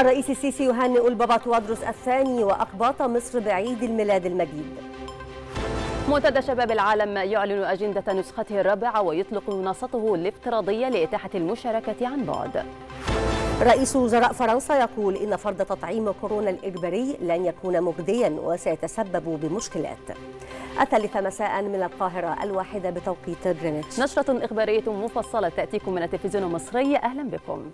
الرئيس السيسي يهنئ البابا توادروس الثاني وأقباط مصر بعيد الميلاد المجيد منتدى شباب العالم يعلن أجندة نسخته الرابعة ويطلق منصته الافتراضية لإتاحة المشاركة عن بعد رئيس وزراء فرنسا يقول إن فرض تطعيم كورونا الإجباري لن يكون مجديا وسيتسبب بمشكلات الثالثة مساء من القاهرة الواحدة بتوقيت جرينتش نشرة إخبارية مفصلة تأتيكم من التلفزيون المصري أهلا بكم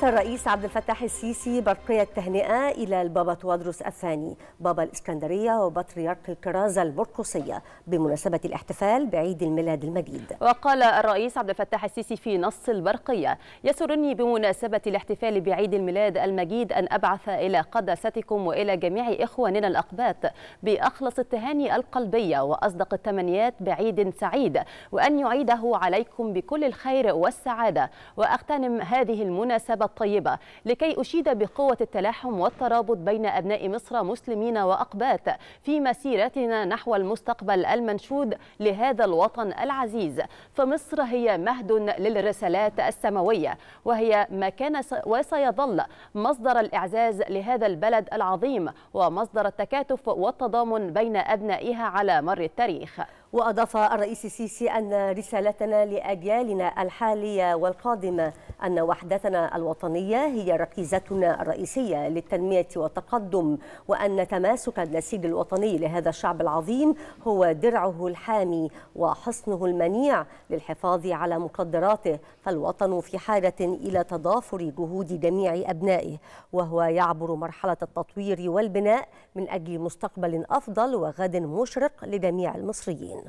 بعث الرئيس عبد الفتاح السيسي برقية تهنئة إلى البابا توادروس الثاني بابا الإسكندرية وبطريرك الكرازة المرقصية بمناسبة الاحتفال بعيد الميلاد المجيد وقال الرئيس عبد الفتاح السيسي في نص البرقية يسرني بمناسبة الاحتفال بعيد الميلاد المجيد أن أبعث إلى قداستكم وإلى جميع إخواننا الأقباط بأخلص التهاني القلبية وأصدق التمنيات بعيد سعيد وأن يعيده عليكم بكل الخير والسعادة وأغتنم هذه المناسبة الطيبة لكي أشيد بقوة التلاحم والترابط بين أبناء مصر مسلمين وأقباط في مسيرتنا نحو المستقبل المنشود لهذا الوطن العزيز فمصر هي مهد للرسالات السماوية وهي ما كان وسيظل مصدر الإعزاز لهذا البلد العظيم ومصدر التكاتف والتضامن بين أبنائها على مر التاريخ وأضاف الرئيس السيسي أن رسالتنا لأجيالنا الحالية والقادمة أن وحدتنا الوطنية هي ركيزتنا الرئيسية للتنمية والتقدم وأن تماسك النسيج الوطني لهذا الشعب العظيم هو درعه الحامي وحصنه المنيع للحفاظ على مقدراته فالوطن في حاجة إلى تضافر جهود جميع أبنائه وهو يعبر مرحلة التطوير والبناء من أجل مستقبل أفضل وغد مشرق لجميع المصريين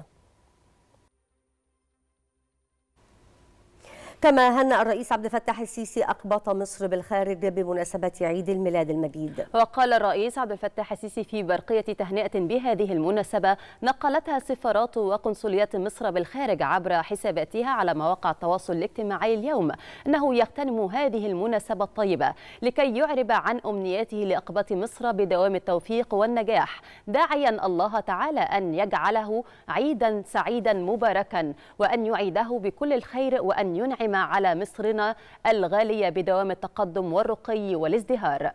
كما هنأ الرئيس عبد الفتاح السيسي أقباط مصر بالخارج بمناسبة عيد الميلاد المجيد وقال الرئيس عبد الفتاح السيسي في برقية تهنئة بهذه المناسبة نقلتها سفارات وقنصليات مصر بالخارج عبر حساباتها على مواقع التواصل الاجتماعي اليوم أنه يغتنم هذه المناسبة الطيبة لكي يعرب عن أمنياته لأقباط مصر بدوام التوفيق والنجاح داعيا الله تعالى أن يجعله عيدا سعيدا مباركا وأن يعيده بكل الخير وأن ينعم القادمه على مصرنا الغالية بدوام التقدم والرقي والازدهار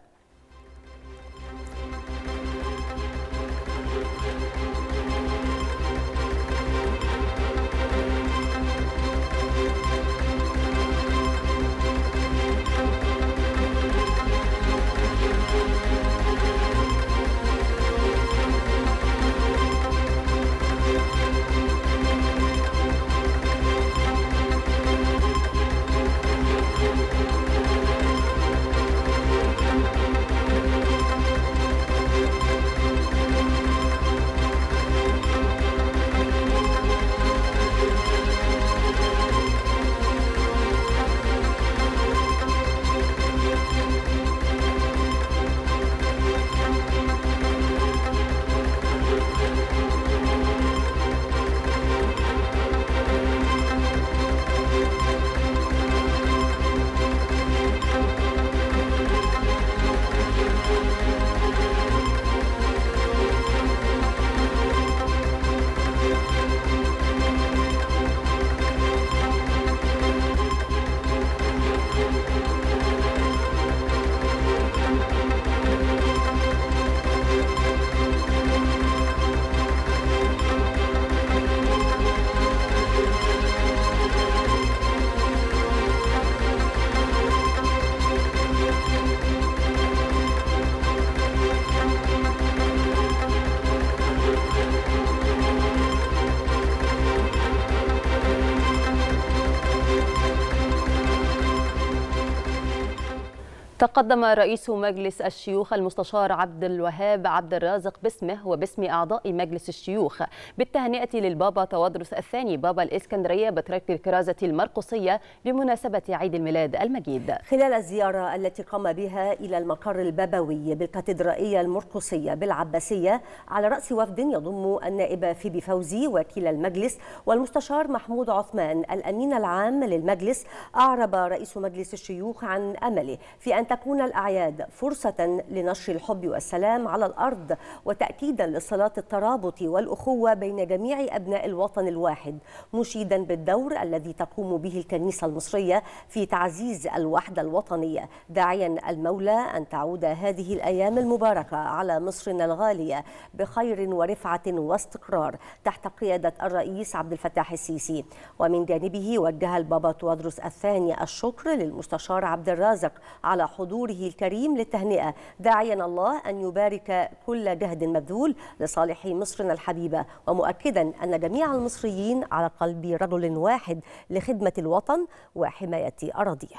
قدم رئيس مجلس الشيوخ المستشار عبد الوهاب عبد الرازق باسمه وباسم أعضاء مجلس الشيوخ بالتهنئة للبابا توادرس الثاني بابا الإسكندرية بترك الكرازة المرقصية بمناسبة عيد الميلاد المجيد خلال الزيارة التي قام بها إلى المقر البابوي بالكاتدرائية المرقصية بالعباسية على رأس وفد يضم النائب فيبي فوزي وكيل المجلس والمستشار محمود عثمان الأمين العام للمجلس أعرب رئيس مجلس الشيوخ عن أمله في أن تكون تكون الأعياد فرصة لنشر الحب والسلام على الأرض وتأكيدا لصلاة الترابط والأخوة بين جميع أبناء الوطن الواحد مشيدا بالدور الذي تقوم به الكنيسة المصرية في تعزيز الوحدة الوطنية داعيا المولى أن تعود هذه الأيام المباركة على مصرنا الغالية بخير ورفعة واستقرار تحت قيادة الرئيس عبد الفتاح السيسي ومن جانبه وجه البابا توادرس الثاني الشكر للمستشار عبد الرازق على حضور حضوره الكريم للتهنئة داعيا الله أن يبارك كل جهد مبذول لصالح مصرنا الحبيبة ومؤكدا أن جميع المصريين على قلب رجل واحد لخدمة الوطن وحماية أراضيه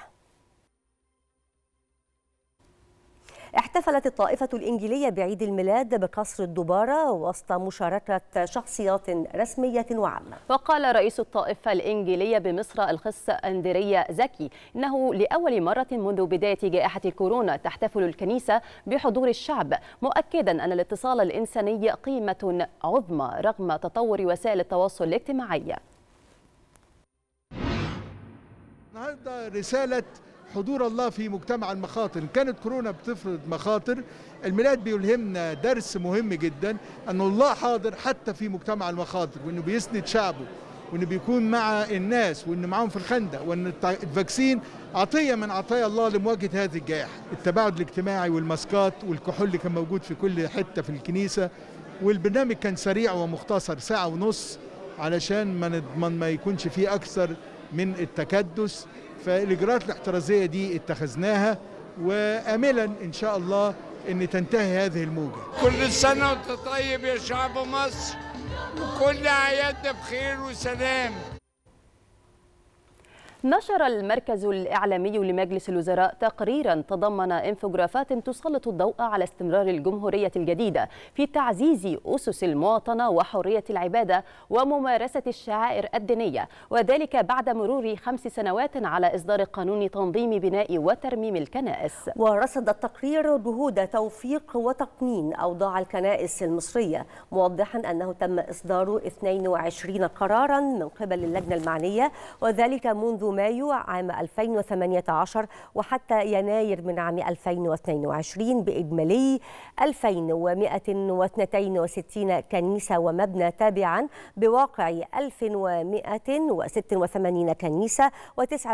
احتفلت الطائفة الإنجيلية بعيد الميلاد بقصر الدبارة وسط مشاركة شخصيات رسمية وعامة وقال رئيس الطائفة الإنجيلية بمصر القس أندريا زكي إنه لأول مرة منذ بداية جائحة كورونا تحتفل الكنيسة بحضور الشعب مؤكدا أن الاتصال الإنساني قيمة عظمى رغم تطور وسائل التواصل الاجتماعي النهارده رساله حضور الله في مجتمع المخاطر إن كانت كورونا بتفرض مخاطر الميلاد بيلهمنا درس مهم جدا أن الله حاضر حتى في مجتمع المخاطر وأنه بيسند شعبه وانه بيكون مع الناس وانه معاهم في الخندق وان الفاكسين عطيه من عطايا الله لمواجهه هذه الجائحه، التباعد الاجتماعي والماسكات والكحول اللي كان موجود في كل حته في الكنيسه والبرنامج كان سريع ومختصر ساعه ونص علشان ما نضمن ما يكونش فيه اكثر من التكدس فالاجراءات الاحترازيه دي اتخذناها واملا ان شاء الله ان تنتهي هذه الموجه كل سنه وانت طيب يا شعب مصر وكل اعيادنا بخير وسلام نشر المركز الإعلامي لمجلس الوزراء تقريرا تضمن انفوجرافات تسلط الضوء على استمرار الجمهورية الجديدة في تعزيز أسس المواطنة وحرية العبادة وممارسة الشعائر الدينية وذلك بعد مرور خمس سنوات على إصدار قانون تنظيم بناء وترميم الكنائس ورصد التقرير جهود توفيق وتقنين أوضاع الكنائس المصرية موضحا أنه تم إصدار 22 قرارا من قبل اللجنة المعنية وذلك منذ مايو عام 2018 وحتى يناير من عام 2022 بإجمالي 2162 كنيسة ومبنى تابعا بواقع 1186 كنيسة و976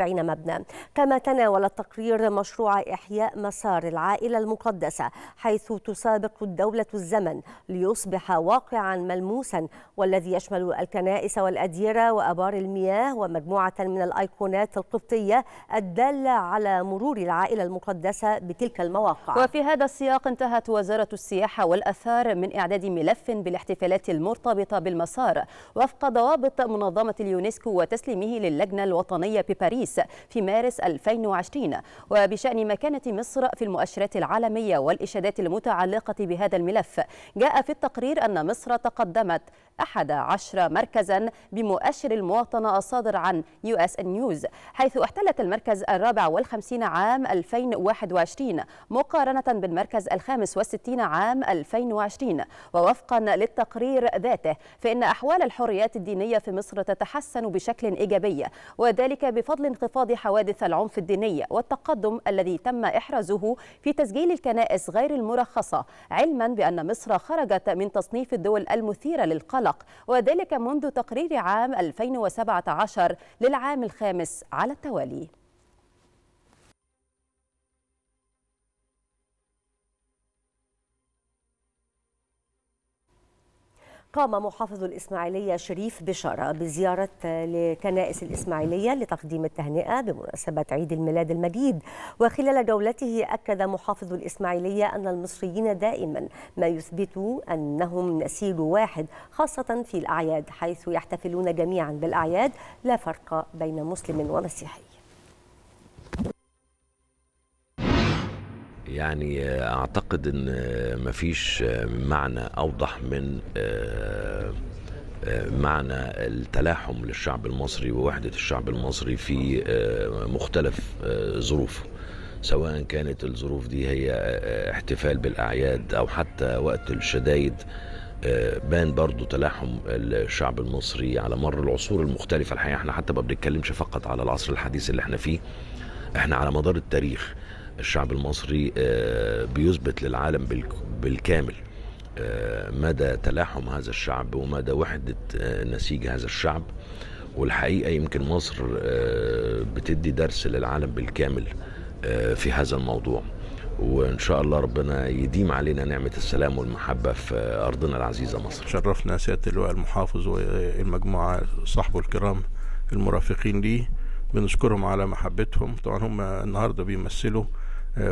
مبنى كما تناول التقرير مشروع إحياء مسار العائلة المقدسة حيث تسابق الدولة الزمن ليصبح واقعا ملموسا والذي يشمل الكنائس والأديرة وأبار المياه ومجموعة من الأيقونات القبطية الدالة على مرور العائلة المقدسة بتلك المواقع وفي هذا السياق انتهت وزارة السياحة والأثار من إعداد ملف بالاحتفالات المرتبطة بالمسار وفق ضوابط منظمة اليونسكو وتسليمه للجنة الوطنية بباريس في مارس 2020 وبشأن مكانة مصر في المؤشرات العالمية والإشادات المتعلقة بهذا الملف جاء في التقرير أن مصر تقدمت 11 مركزا بمؤشر المواطن المستوطنة الصادر عن يو اس ان نيوز حيث احتلت المركز الرابع والخمسين عام 2021 مقارنة بالمركز الخامس والستين عام 2020 ووفقا للتقرير ذاته فإن أحوال الحريات الدينية في مصر تتحسن بشكل إيجابي وذلك بفضل انخفاض حوادث العنف الديني والتقدم الذي تم إحرازه في تسجيل الكنائس غير المرخصة علما بأن مصر خرجت من تصنيف الدول المثيرة للقلق وذلك منذ تقرير عام 2007 2017 للعام الخامس على التوالي قام محافظ الإسماعيلية شريف بشارة بزيارة لكنائس الإسماعيلية لتقديم التهنئة بمناسبة عيد الميلاد المجيد وخلال جولته أكد محافظ الإسماعيلية أن المصريين دائما ما يثبت أنهم نسيج واحد خاصة في الأعياد حيث يحتفلون جميعا بالأعياد لا فرق بين مسلم ومسيحي يعني اعتقد ان مفيش معنى اوضح من آه، معنى التلاحم للشعب المصري ووحده الشعب المصري في آه، مختلف آه، ظروفه سواء كانت الظروف دي هي احتفال بالاعياد او حتى وقت الشدايد بان برضو تلاحم الشعب المصري على مر العصور المختلفة الحقيقة احنا حتى ما بنتكلمش فقط على العصر الحديث اللي احنا فيه احنا على مدار التاريخ الشعب المصري آه، بيثبت للعالم بالكامل آه، مدى تلاحم هذا الشعب ومدى وحدة آه، نسيج هذا الشعب والحقيقة يمكن مصر بتدي درس للعالم بالكامل في هذا الموضوع وان شاء الله ربنا يديم علينا نعمه السلام والمحبه في ارضنا العزيزه مصر. شرفنا سياده اللواء المحافظ والمجموعه صاحبه الكرام المرافقين ليه بنشكرهم على محبتهم طبعا هم النهارده بيمثلوا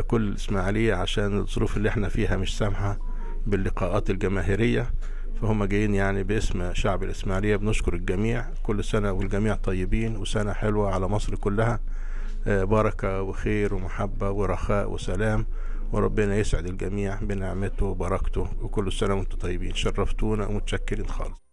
كل اسماعيليه عشان الظروف اللي احنا فيها مش سامحه باللقاءات الجماهيريه فهم جايين يعني باسم شعب الاسماعيليه بنشكر الجميع كل سنه والجميع طيبين وسنه حلوه على مصر كلها آه، بركه وخير ومحبه ورخاء وسلام وربنا يسعد الجميع بنعمته وبركته وكل سنه وانتم طيبين شرفتونا ومتشكرين خالص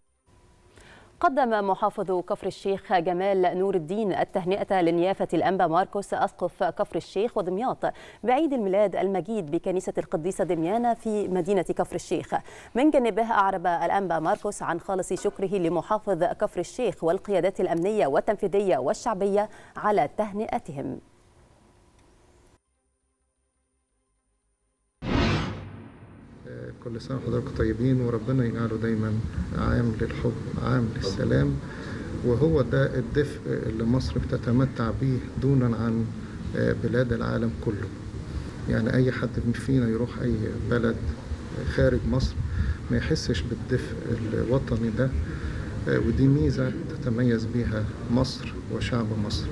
قدم محافظ كفر الشيخ جمال نور الدين التهنئة لنيافة الأنبا ماركوس أسقف كفر الشيخ ودمياط بعيد الميلاد المجيد بكنيسة القديسة دميانة في مدينة كفر الشيخ من جانبه أعرب الأنبا ماركوس عن خالص شكره لمحافظ كفر الشيخ والقيادات الأمنية والتنفيذية والشعبية على تهنئتهم كل سنة وحضراتكم طيبين وربنا يجعله دايما عام للحب عام للسلام وهو ده الدفء اللي مصر بتتمتع بيه دونا عن آه، بلاد العالم كله يعني أي حد فينا يروح أي بلد خارج مصر ما يحسش بالدفء الوطني ده آه، ودي ميزة تتميز بيها مصر وشعب مصر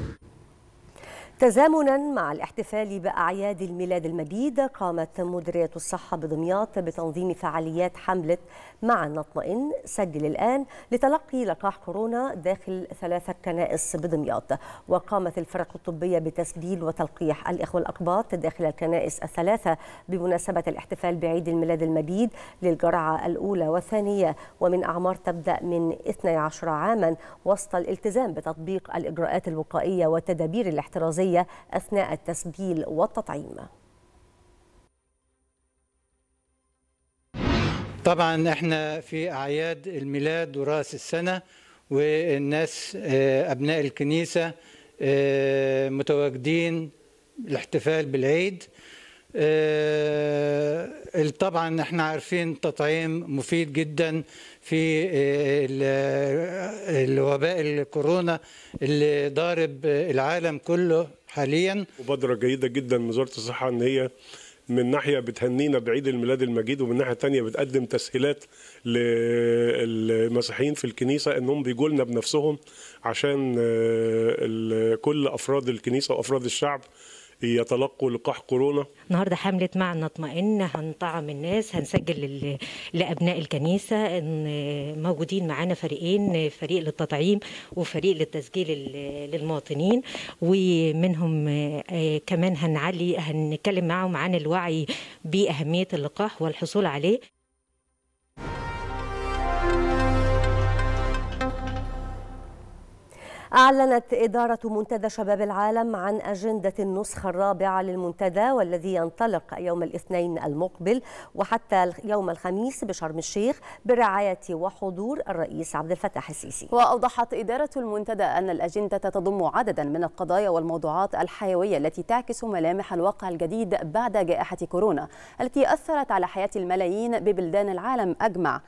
تزامنا مع الاحتفال بأعياد الميلاد المجيد قامت مديرية الصحة بدمياط بتنظيم فعاليات حملة معا نطمئن سجل الآن لتلقي لقاح كورونا داخل ثلاثة كنائس بدمياط وقامت الفرق الطبية بتسجيل وتلقيح الإخوة الأقباط داخل الكنائس الثلاثة بمناسبة الاحتفال بعيد الميلاد المجيد للجرعة الأولى والثانية ومن أعمار تبدأ من 12 عاما وسط الالتزام بتطبيق الإجراءات الوقائية والتدابير الاحترازية أثناء التسجيل والتطعيم طبعا احنا في اعياد الميلاد وراس السنه والناس آه، ابناء الكنيسه آه، متواجدين الاحتفال بالعيد آه، طبعا احنا عارفين تطعيم مفيد جدا في الوباء الكورونا اللي ضارب العالم كله حاليا مبادره جيده جدا من وزاره الصحه ان هي من ناحيه بتهنينا بعيد الميلاد المجيد ومن ناحيه تانية بتقدم تسهيلات للمسيحيين في الكنيسه انهم بيجوا لنا بنفسهم عشان آه، كل افراد الكنيسه وافراد الشعب يتلقوا لقاح كورونا النهارده حمله معنى اطمئن هنطعم الناس هنسجل لابناء الكنيسه ان موجودين معانا فريقين فريق للتطعيم وفريق للتسجيل للمواطنين ومنهم آه، كمان هنعلي هنتكلم معاهم عن الوعي باهميه اللقاح والحصول عليه أعلنت إدارة منتدى شباب العالم عن أجندة النسخة الرابعة للمنتدى والذي ينطلق يوم الاثنين المقبل وحتى يوم الخميس بشرم الشيخ برعاية وحضور الرئيس عبد الفتاح السيسي وأوضحت إدارة المنتدى أن الأجندة تضم عددا من القضايا والموضوعات الحيوية التي تعكس ملامح الواقع الجديد بعد جائحة كورونا التي أثرت على حياة الملايين ببلدان العالم أجمع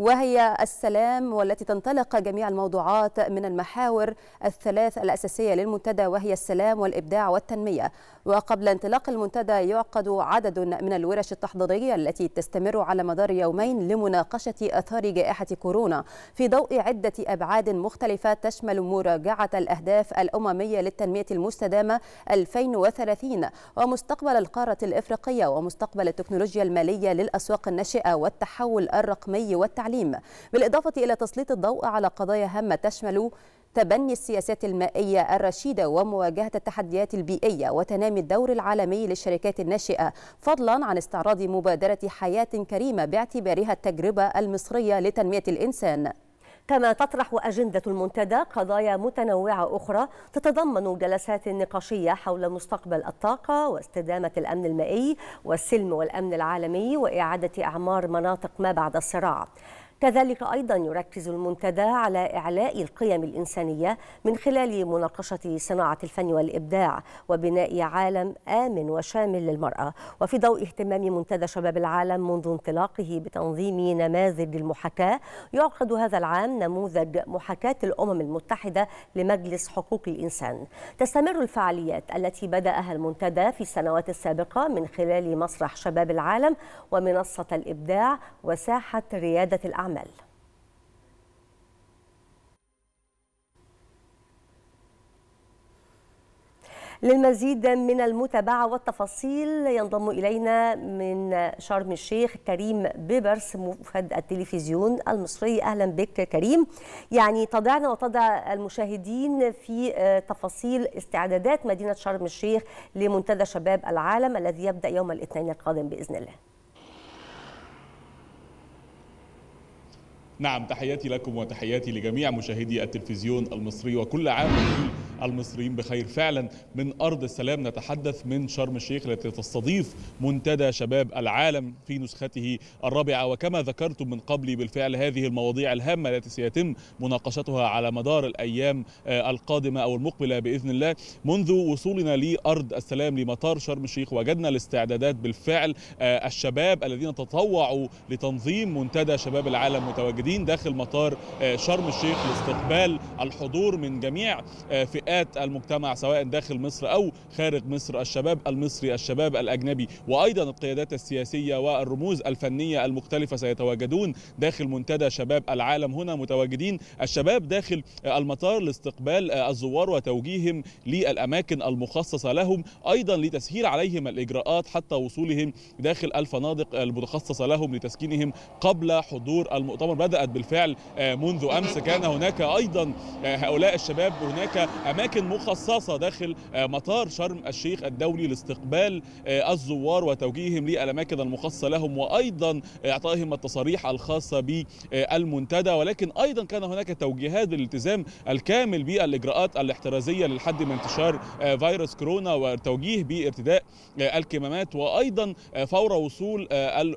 وهي السلام والتي تنطلق جميع الموضوعات من المحاور الثلاث الأساسية للمنتدى وهي السلام والإبداع والتنمية وقبل انطلاق المنتدى يعقد عدد من الورش التحضيرية التي تستمر على مدار يومين لمناقشة أثار جائحة كورونا في ضوء عدة أبعاد مختلفة تشمل مراجعة الأهداف الأممية للتنمية المستدامة 2030 ومستقبل القارة الإفريقية ومستقبل التكنولوجيا المالية للأسواق الناشئة والتحول الرقمي والتعليم التعليم بالإضافة إلى تسليط الضوء على قضايا هامة تشمل تبني السياسات المائية الرشيدة ومواجهة التحديات البيئية وتنامي الدور العالمي للشركات الناشئة فضلا عن استعراض مبادرة حياة كريمة باعتبارها التجربة المصرية لتنمية الإنسان كما تطرح أجندة المنتدى قضايا متنوعة أخرى تتضمن جلسات نقاشية حول مستقبل الطاقة واستدامة الأمن المائي والسلم والأمن العالمي وإعادة أعمار مناطق ما بعد الصراع كذلك أيضا يركز المنتدى على إعلاء القيم الإنسانية من خلال مناقشة صناعة الفن والإبداع وبناء عالم آمن وشامل للمرأة وفي ضوء اهتمام منتدى شباب العالم منذ انطلاقه بتنظيم نماذج المحاكاة يعقد هذا العام نموذج محاكاة الأمم المتحدة لمجلس حقوق الإنسان تستمر الفعاليات التي بدأها المنتدى في السنوات السابقة من خلال مسرح شباب العالم ومنصة الإبداع وساحة ريادة الأعمال العمل للمزيد من المتابعة والتفاصيل ينضم إلينا من شرم الشيخ كريم بيبرس مفد التلفزيون المصري أهلا بك كريم يعني تضعنا وتضع المشاهدين في آه، تفاصيل استعدادات مدينة شرم الشيخ لمنتدى شباب العالم الذي يبدأ يوم الاثنين القادم بإذن الله نعم تحياتي لكم وتحياتي لجميع مشاهدي التلفزيون المصري وكل عام وانتم المصريين بخير فعلا من أرض السلام نتحدث من شرم الشيخ التي تستضيف منتدى شباب العالم في نسخته الرابعة وكما ذكرتم من قبل بالفعل هذه المواضيع الهامة التي سيتم مناقشتها على مدار الأيام آه، القادمة أو المقبلة بإذن الله منذ وصولنا لأرض السلام لمطار شرم الشيخ وجدنا الاستعدادات بالفعل آه، الشباب الذين تطوعوا لتنظيم منتدى شباب العالم متواجدين داخل مطار آه، شرم الشيخ لاستقبال الحضور من جميع فئات فئات المجتمع سواء داخل مصر أو خارج مصر الشباب المصري الشباب الأجنبي وأيضا القيادات السياسية والرموز الفنية المختلفة سيتواجدون داخل منتدى شباب العالم هنا متواجدين الشباب داخل المطار لاستقبال الزوار وتوجيههم للأماكن المخصصة لهم أيضا لتسهيل عليهم الإجراءات حتى وصولهم داخل الفنادق المتخصصة لهم لتسكينهم قبل حضور المؤتمر بدأت بالفعل منذ أمس كان هناك أيضا هؤلاء الشباب هناك أمام اماكن مخصصه داخل آه، مطار شرم الشيخ الدولي لاستقبال آه، الزوار وتوجيههم للاماكن المخصصه لهم وايضا اعطائهم التصاريح الخاصه بالمنتدى ولكن ايضا كان هناك توجيهات بالالتزام الكامل بالاجراءات الاحترازيه للحد من انتشار آه، فيروس كورونا وتوجيه بارتداء الكمامات وايضا فور وصول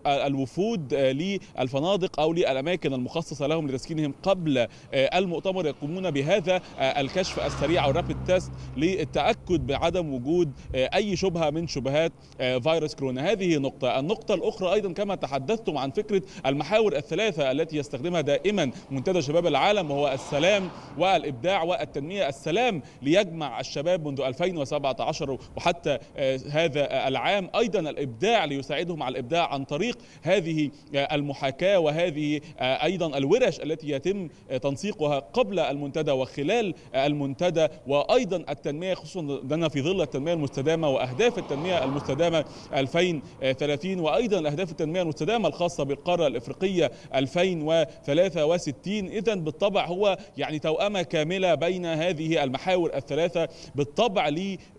الوفود للفنادق او للاماكن المخصصه لهم لتسكينهم قبل المؤتمر يقومون بهذا الكشف السريع او الرابيد تيست للتاكد بعدم وجود آه، اي شبهه من شبهات آه، فيروس كورونا هذه نقطه النقطه الاخرى ايضا كما تحدثتم عن فكره المحاور الثلاثه التي يستخدمها دائما منتدى شباب العالم وهو السلام والابداع والتنميه السلام ليجمع الشباب منذ 2017 وحتى آه، هذا العام ايضا الابداع ليساعدهم على الابداع عن طريق هذه المحاكاه وهذه ايضا الورش التي يتم تنسيقها قبل المنتدى وخلال المنتدى وايضا التنميه خصوصا اننا في ظل التنميه المستدامه واهداف التنميه المستدامه 2030 وايضا اهداف التنميه المستدامه الخاصه بالقاره الافريقيه 2063 اذا بالطبع هو يعني توأمه كامله بين هذه المحاور الثلاثه بالطبع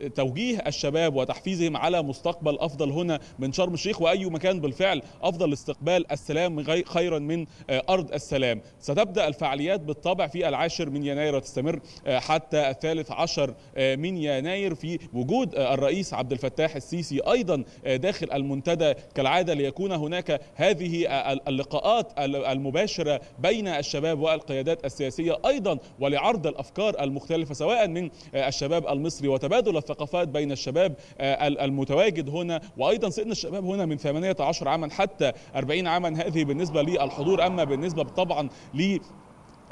لتوجيه الشباب وتحفيزهم على مستقبل افضل هنا من شرم الشيخ واي مكان بالفعل افضل استقبال السلام خيرا من آه، ارض السلام ستبدا الفعاليات بالطبع في العاشر من يناير وتستمر آه، حتى الثالث عشر آه، من يناير في وجود آه، الرئيس عبد الفتاح السيسي أيضا آه، داخل المنتدى كالعادة ليكون هناك هذه اللقاءات المباشرة بين الشباب والقيادات السياسية أيضا ولعرض الأفكار المختلفة سواء من الشباب المصري وتبادل الثقافات بين الشباب المتواجد هنا وأيضا سن الشباب هنا من 18 عاما حتى 40 عاما هذه بالنسبة للحضور أما بالنسبة طبعا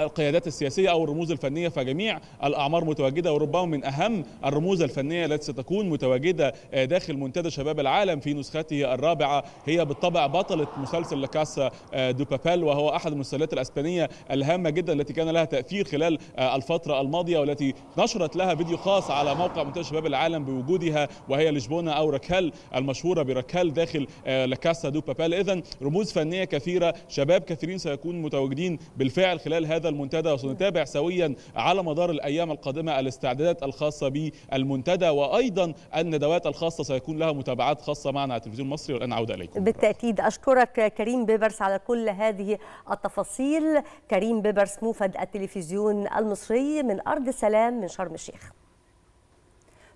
القيادات السياسية أو الرموز الفنية فجميع الأعمار متواجدة وربما من أهم الرموز الفنية التي ستكون متواجدة آه، داخل منتدى شباب العالم في نسخته الرابعة هي بالطبع بطلة مسلسل لكاسا آه، دو بابيل وهو أحد المسلسلات الأسبانية الهامة جدا التي كان لها تأثير خلال آه، الفترة الماضية والتي نشرت لها فيديو خاص على موقع منتدى شباب العالم بوجودها وهي لشبونة أو ركال المشهورة بركال داخل لكاسا دو بابيل إذا رموز فنية كثيرة شباب كثيرين سيكون متواجدين بالفعل خلال هذا المنتدى وسنتابع سويا على مدار الأيام القادمة الاستعدادات الخاصة بالمنتدى وأيضا الندوات الخاصة سيكون لها متابعات خاصة معنا على التلفزيون المصري والآن عودة إليكم بالتأكيد أشكرك كريم بيبرس على كل هذه التفاصيل كريم بيبرس موفد التلفزيون المصري من أرض سلام من شرم الشيخ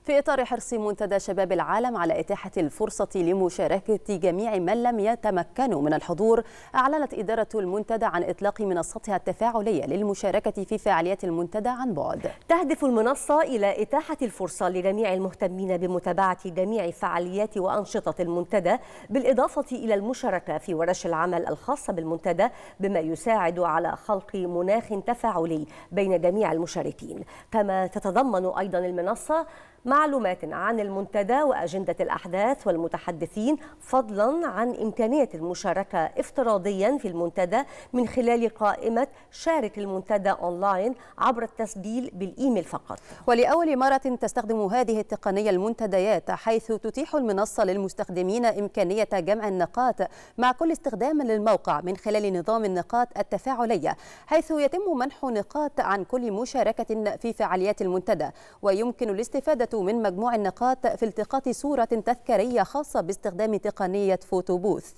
في إطار حرص منتدى شباب العالم على إتاحة الفرصة لمشاركة جميع من لم يتمكنوا من الحضور أعلنت إدارة المنتدى عن إطلاق منصتها التفاعلية للمشاركة في فعاليات المنتدى عن بعد تهدف المنصة إلى إتاحة الفرصة لجميع المهتمين بمتابعة جميع فعاليات وأنشطة المنتدى بالإضافة إلى المشاركة في ورش العمل الخاصة بالمنتدى بما يساعد على خلق مناخ تفاعلي بين جميع المشاركين كما تتضمن أيضا المنصة معلومات عن المنتدى وأجندة الأحداث والمتحدثين فضلا عن إمكانية المشاركة افتراضيا في المنتدى من خلال قائمة شارك المنتدى أونلاين عبر التسجيل بالإيميل فقط ولأول مرة تستخدم هذه التقنية المنتديات حيث تتيح المنصة للمستخدمين إمكانية جمع النقاط مع كل استخدام للموقع من خلال نظام النقاط التفاعلية حيث يتم منح نقاط عن كل مشاركة في فعاليات المنتدى ويمكن الاستفادة من مجموع النقاط في التقاط صورة تذكارية خاصة باستخدام تقنية فوتوبوث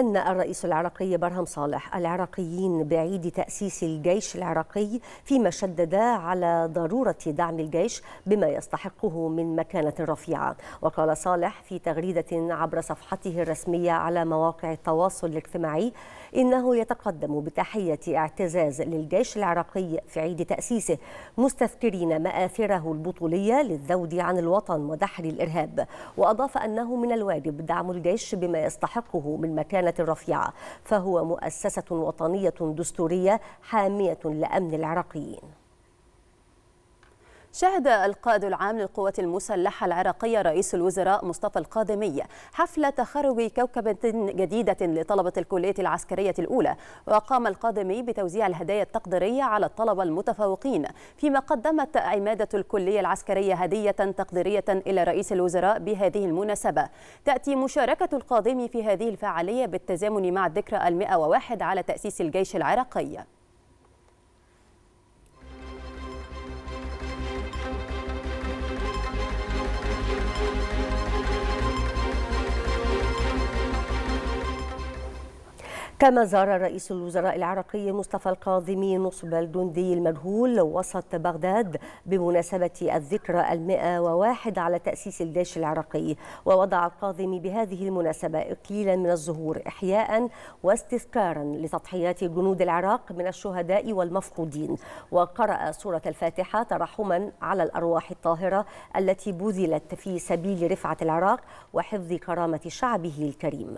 هنأ الرئيس العراقي برهم صالح العراقيين بعيد تأسيس الجيش العراقي فيما شدد على ضرورة دعم الجيش بما يستحقه من مكانة رفيعة وقال صالح في تغريدة عبر صفحته الرسمية على مواقع التواصل الاجتماعي إنه يتقدم بتحية اعتزاز للجيش العراقي في عيد تأسيسه مستذكرين مآثره البطولية للذود عن الوطن ودحر الإرهاب وأضاف أنه من الواجب دعم الجيش بما يستحقه من مكانة رفيعة فهو مؤسسة وطنية دستورية حامية لأمن العراقيين شهد القائد العام للقوات المسلحة العراقية رئيس الوزراء مصطفى القادمي حفلة تخرج كوكبة جديدة لطلبة الكلية العسكرية الأولى وقام القادمي بتوزيع الهدايا التقديرية على الطلبة المتفوقين فيما قدمت عمادة الكلية العسكرية هدية تقديرية إلى رئيس الوزراء بهذه المناسبة تأتي مشاركة القادمي في هذه الفعالية بالتزامن مع الذكرى المئة وواحد على تأسيس الجيش العراقي كما زار رئيس الوزراء العراقي مصطفى القاظمي نصب الجندي المجهول وسط بغداد بمناسبة الذكرى المئة وواحد على تأسيس الجيش العراقي ووضع القاظمي بهذه المناسبة إكليلا من الزهور إحياء واستذكارا لتضحيات جنود العراق من الشهداء والمفقودين وقرأ سورة الفاتحة ترحما على الأرواح الطاهرة التي بذلت في سبيل رفعة العراق وحفظ كرامة شعبه الكريم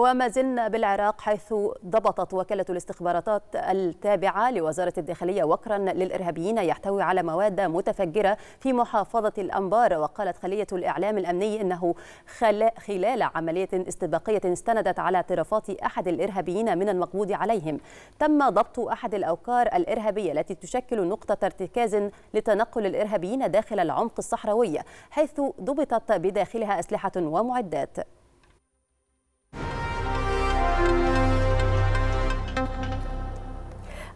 وما زلنا بالعراق حيث ضبطت وكالة الاستخبارات التابعة لوزارة الداخلية وكرا للإرهابيين يحتوي على مواد متفجرة في محافظة الأنبار وقالت خلية الإعلام الأمني أنه خلال عملية استباقية استندت على اعترافات أحد الإرهابيين من المقبوض عليهم تم ضبط أحد الأوكار الإرهابية التي تشكل نقطة ارتكاز لتنقل الإرهابيين داخل العمق الصحراوي حيث ضبطت بداخلها أسلحة ومعدات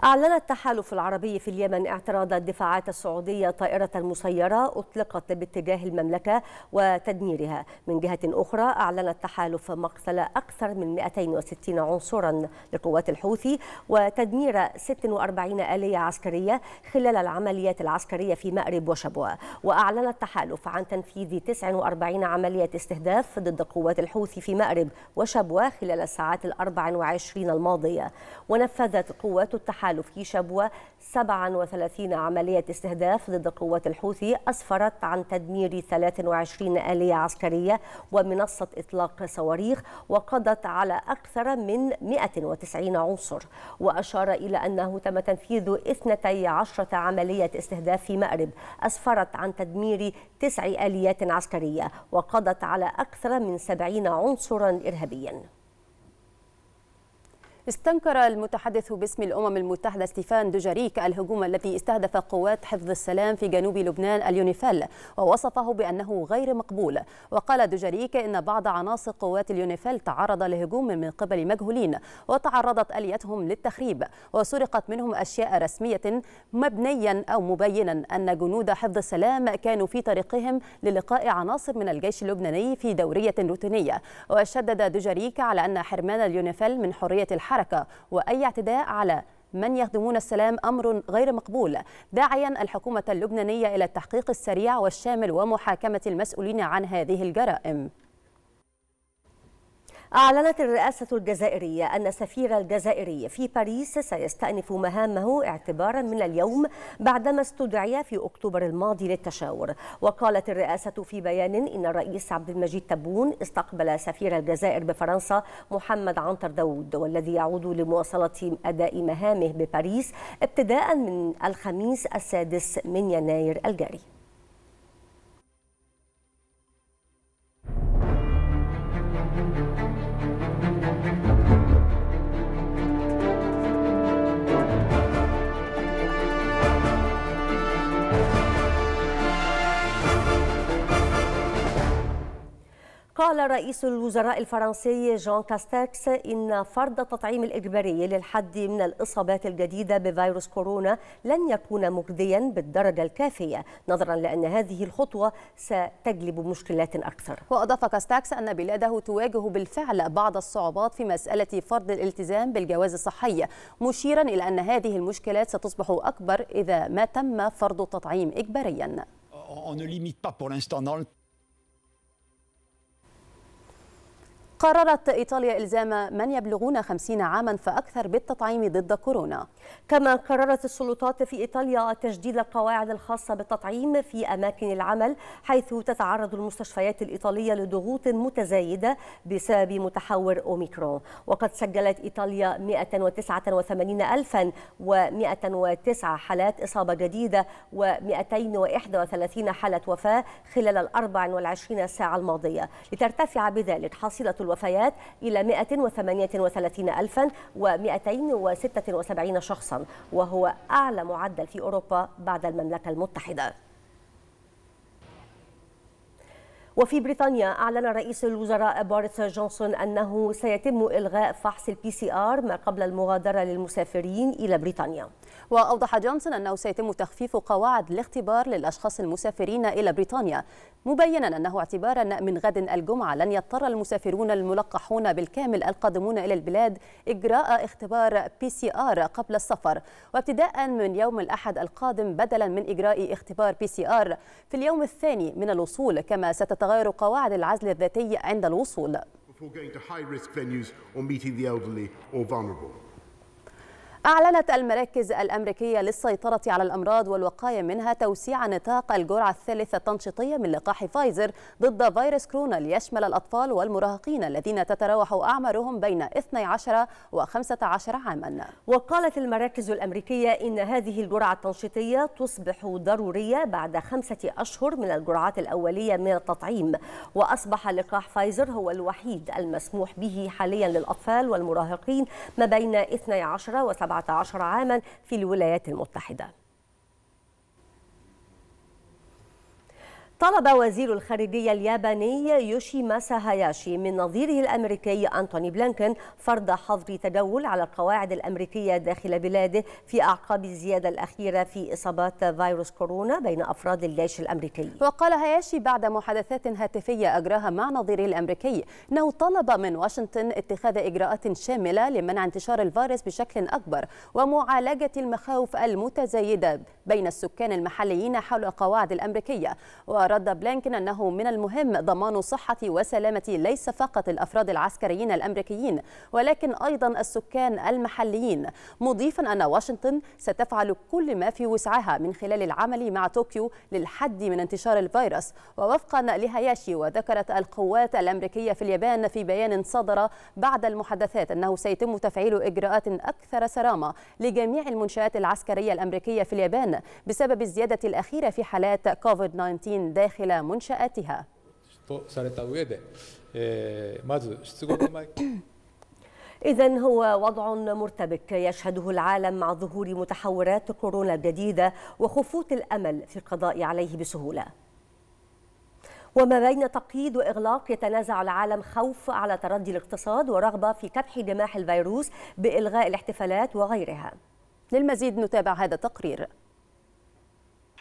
أعلن التحالف العربي في اليمن اعتراض الدفاعات السعودية طائرة مسيرة أطلقت باتجاه المملكة وتدميرها من جهة أخرى أعلن التحالف مقتل أكثر من 260 عنصرا لقوات الحوثي وتدمير 46 آلية عسكرية خلال العمليات العسكرية في مأرب وشبوة وأعلن التحالف عن تنفيذ 49 عملية استهداف ضد قوات الحوثي في مأرب وشبوة خلال الساعات ال 24 الماضية ونفذت قوات التحالف تفعل في شبوة 37 عملية استهداف ضد قوات الحوثي أسفرت عن تدمير 23 آلية عسكرية ومنصة إطلاق صواريخ وقضت على أكثر من 190 عنصر وأشار إلى أنه تم تنفيذ 12 عملية استهداف في مأرب أسفرت عن تدمير تسع آليات عسكرية وقضت على أكثر من 70 عنصرا إرهابيا استنكر المتحدث باسم الأمم المتحدة ستيفان دوجاريك الهجوم الذي استهدف قوات حفظ السلام في جنوب لبنان اليونيفيل ووصفه بأنه غير مقبول وقال دوجاريك إن بعض عناصر قوات اليونيفيل تعرض لهجوم من قبل مجهولين وتعرضت أليتهم للتخريب وسرقت منهم أشياء رسمية مبنيا أو مبينا أن جنود حفظ السلام كانوا في طريقهم للقاء عناصر من الجيش اللبناني في دورية روتينية وشدد دوجاريك على أن حرمان اليونيفيل من حرية الحرب الحركة وأي اعتداء على من يخدمون السلام امر غير مقبول داعيا الحكومه اللبنانيه الى التحقيق السريع والشامل ومحاكمه المسؤولين عن هذه الجرائم أعلنت الرئاسة الجزائرية أن السفير الجزائري في باريس سيستأنف مهامه اعتبارا من اليوم بعدما استدعي في أكتوبر الماضي للتشاور وقالت الرئاسة في بيان إن الرئيس عبد المجيد تبون استقبل سفير الجزائر بفرنسا محمد عنتر داود والذي يعود لمواصلة أداء مهامه بباريس ابتداء من الخميس السادس من يناير الجاري قال رئيس الوزراء الفرنسي جان كاستاكس إن فرض التطعيم الإجباري للحد من الإصابات الجديدة بفيروس كورونا لن يكون مجديا بالدرجة الكافية نظرا لأن هذه الخطوة ستجلب مشكلات أكثر وأضاف كاستاكس أن بلاده تواجه بالفعل بعض الصعوبات في مسألة فرض الالتزام بالجواز الصحي مشيرا إلى أن هذه المشكلات ستصبح أكبر إذا ما تم فرض التطعيم إجباريا قررت إيطاليا إلزام من يبلغون 50 عاما فأكثر بالتطعيم ضد كورونا كما قررت السلطات في إيطاليا تجديد القواعد الخاصة بالتطعيم في أماكن العمل حيث تتعرض المستشفيات الإيطالية لضغوط متزايدة بسبب متحور أوميكرون وقد سجلت إيطاليا 189109 حالات إصابة جديدة و231 حالة وفاة خلال ال 24 ساعة الماضية لترتفع بذلك حصيلة الوفاة الوفيات إلى 138276 شخصا وهو أعلى معدل في أوروبا بعد المملكة المتحدة وفي بريطانيا أعلن رئيس الوزراء بوريس جونسون أنه سيتم إلغاء فحص البي سي آر ما قبل المغادرة للمسافرين إلى بريطانيا وأوضح جونسون أنه سيتم تخفيف قواعد الاختبار للأشخاص المسافرين إلى بريطانيا مبينا أنه اعتبارا من غد الجمعة لن يضطر المسافرون الملقحون بالكامل القادمون إلى البلاد إجراء اختبار بي سي آر قبل السفر وابتداء من يوم الأحد القادم بدلا من إجراء اختبار بي سي آر في اليوم الثاني من الوصول كما ستتم تغير قواعد العزل الذاتي عند الوصول. أعلنت المراكز الأمريكية للسيطرة على الأمراض والوقاية منها توسيع نطاق الجرعة الثالثة التنشيطية من لقاح فايزر ضد فيروس كورونا ليشمل الأطفال والمراهقين الذين تتراوح أعمارهم بين 12 و 15 عاما وقالت المراكز الأمريكية إن هذه الجرعة التنشيطية تصبح ضرورية بعد خمسة أشهر من الجرعات الأولية من التطعيم وأصبح لقاح فايزر هو الوحيد المسموح به حاليا للأطفال والمراهقين ما بين 12 و 17 17 عاما في الولايات المتحدة طلب وزير الخارجية الياباني يوشي ماسا هاياشي من نظيره الأمريكي أنتوني بلينكن فرض حظر تجول على القواعد الأمريكية داخل بلاده في أعقاب الزيادة الأخيرة في إصابات فيروس كورونا بين أفراد الجيش الأمريكي وقال هاياشي بعد محادثات هاتفية أجراها مع نظيره الأمريكي أنه طلب من واشنطن اتخاذ إجراءات شاملة لمنع انتشار الفيروس بشكل أكبر ومعالجة المخاوف المتزايدة بين السكان المحليين حول القواعد الأمريكية ورد رد بلينكن أنه من المهم ضمان صحة وسلامة ليس فقط الأفراد العسكريين الأمريكيين ولكن أيضا السكان المحليين مضيفا أن واشنطن ستفعل كل ما في وسعها من خلال العمل مع طوكيو للحد من انتشار الفيروس ووفقا لهياشي وذكرت القوات الأمريكية في اليابان في بيان صدر بعد المحادثات أنه سيتم تفعيل إجراءات أكثر صرامة لجميع المنشآت العسكرية الأمريكية في اليابان بسبب الزيادة الأخيرة في حالات كوفيد 19 داخل منشآتها إذا هو وضع مرتبك يشهده العالم مع ظهور متحورات كورونا الجديدة وخفوت الأمل في القضاء عليه بسهولة وما بين تقييد وإغلاق يتنازع العالم خوف على تردي الاقتصاد ورغبة في كبح جماح الفيروس بإلغاء الاحتفالات وغيرها للمزيد نتابع هذا التقرير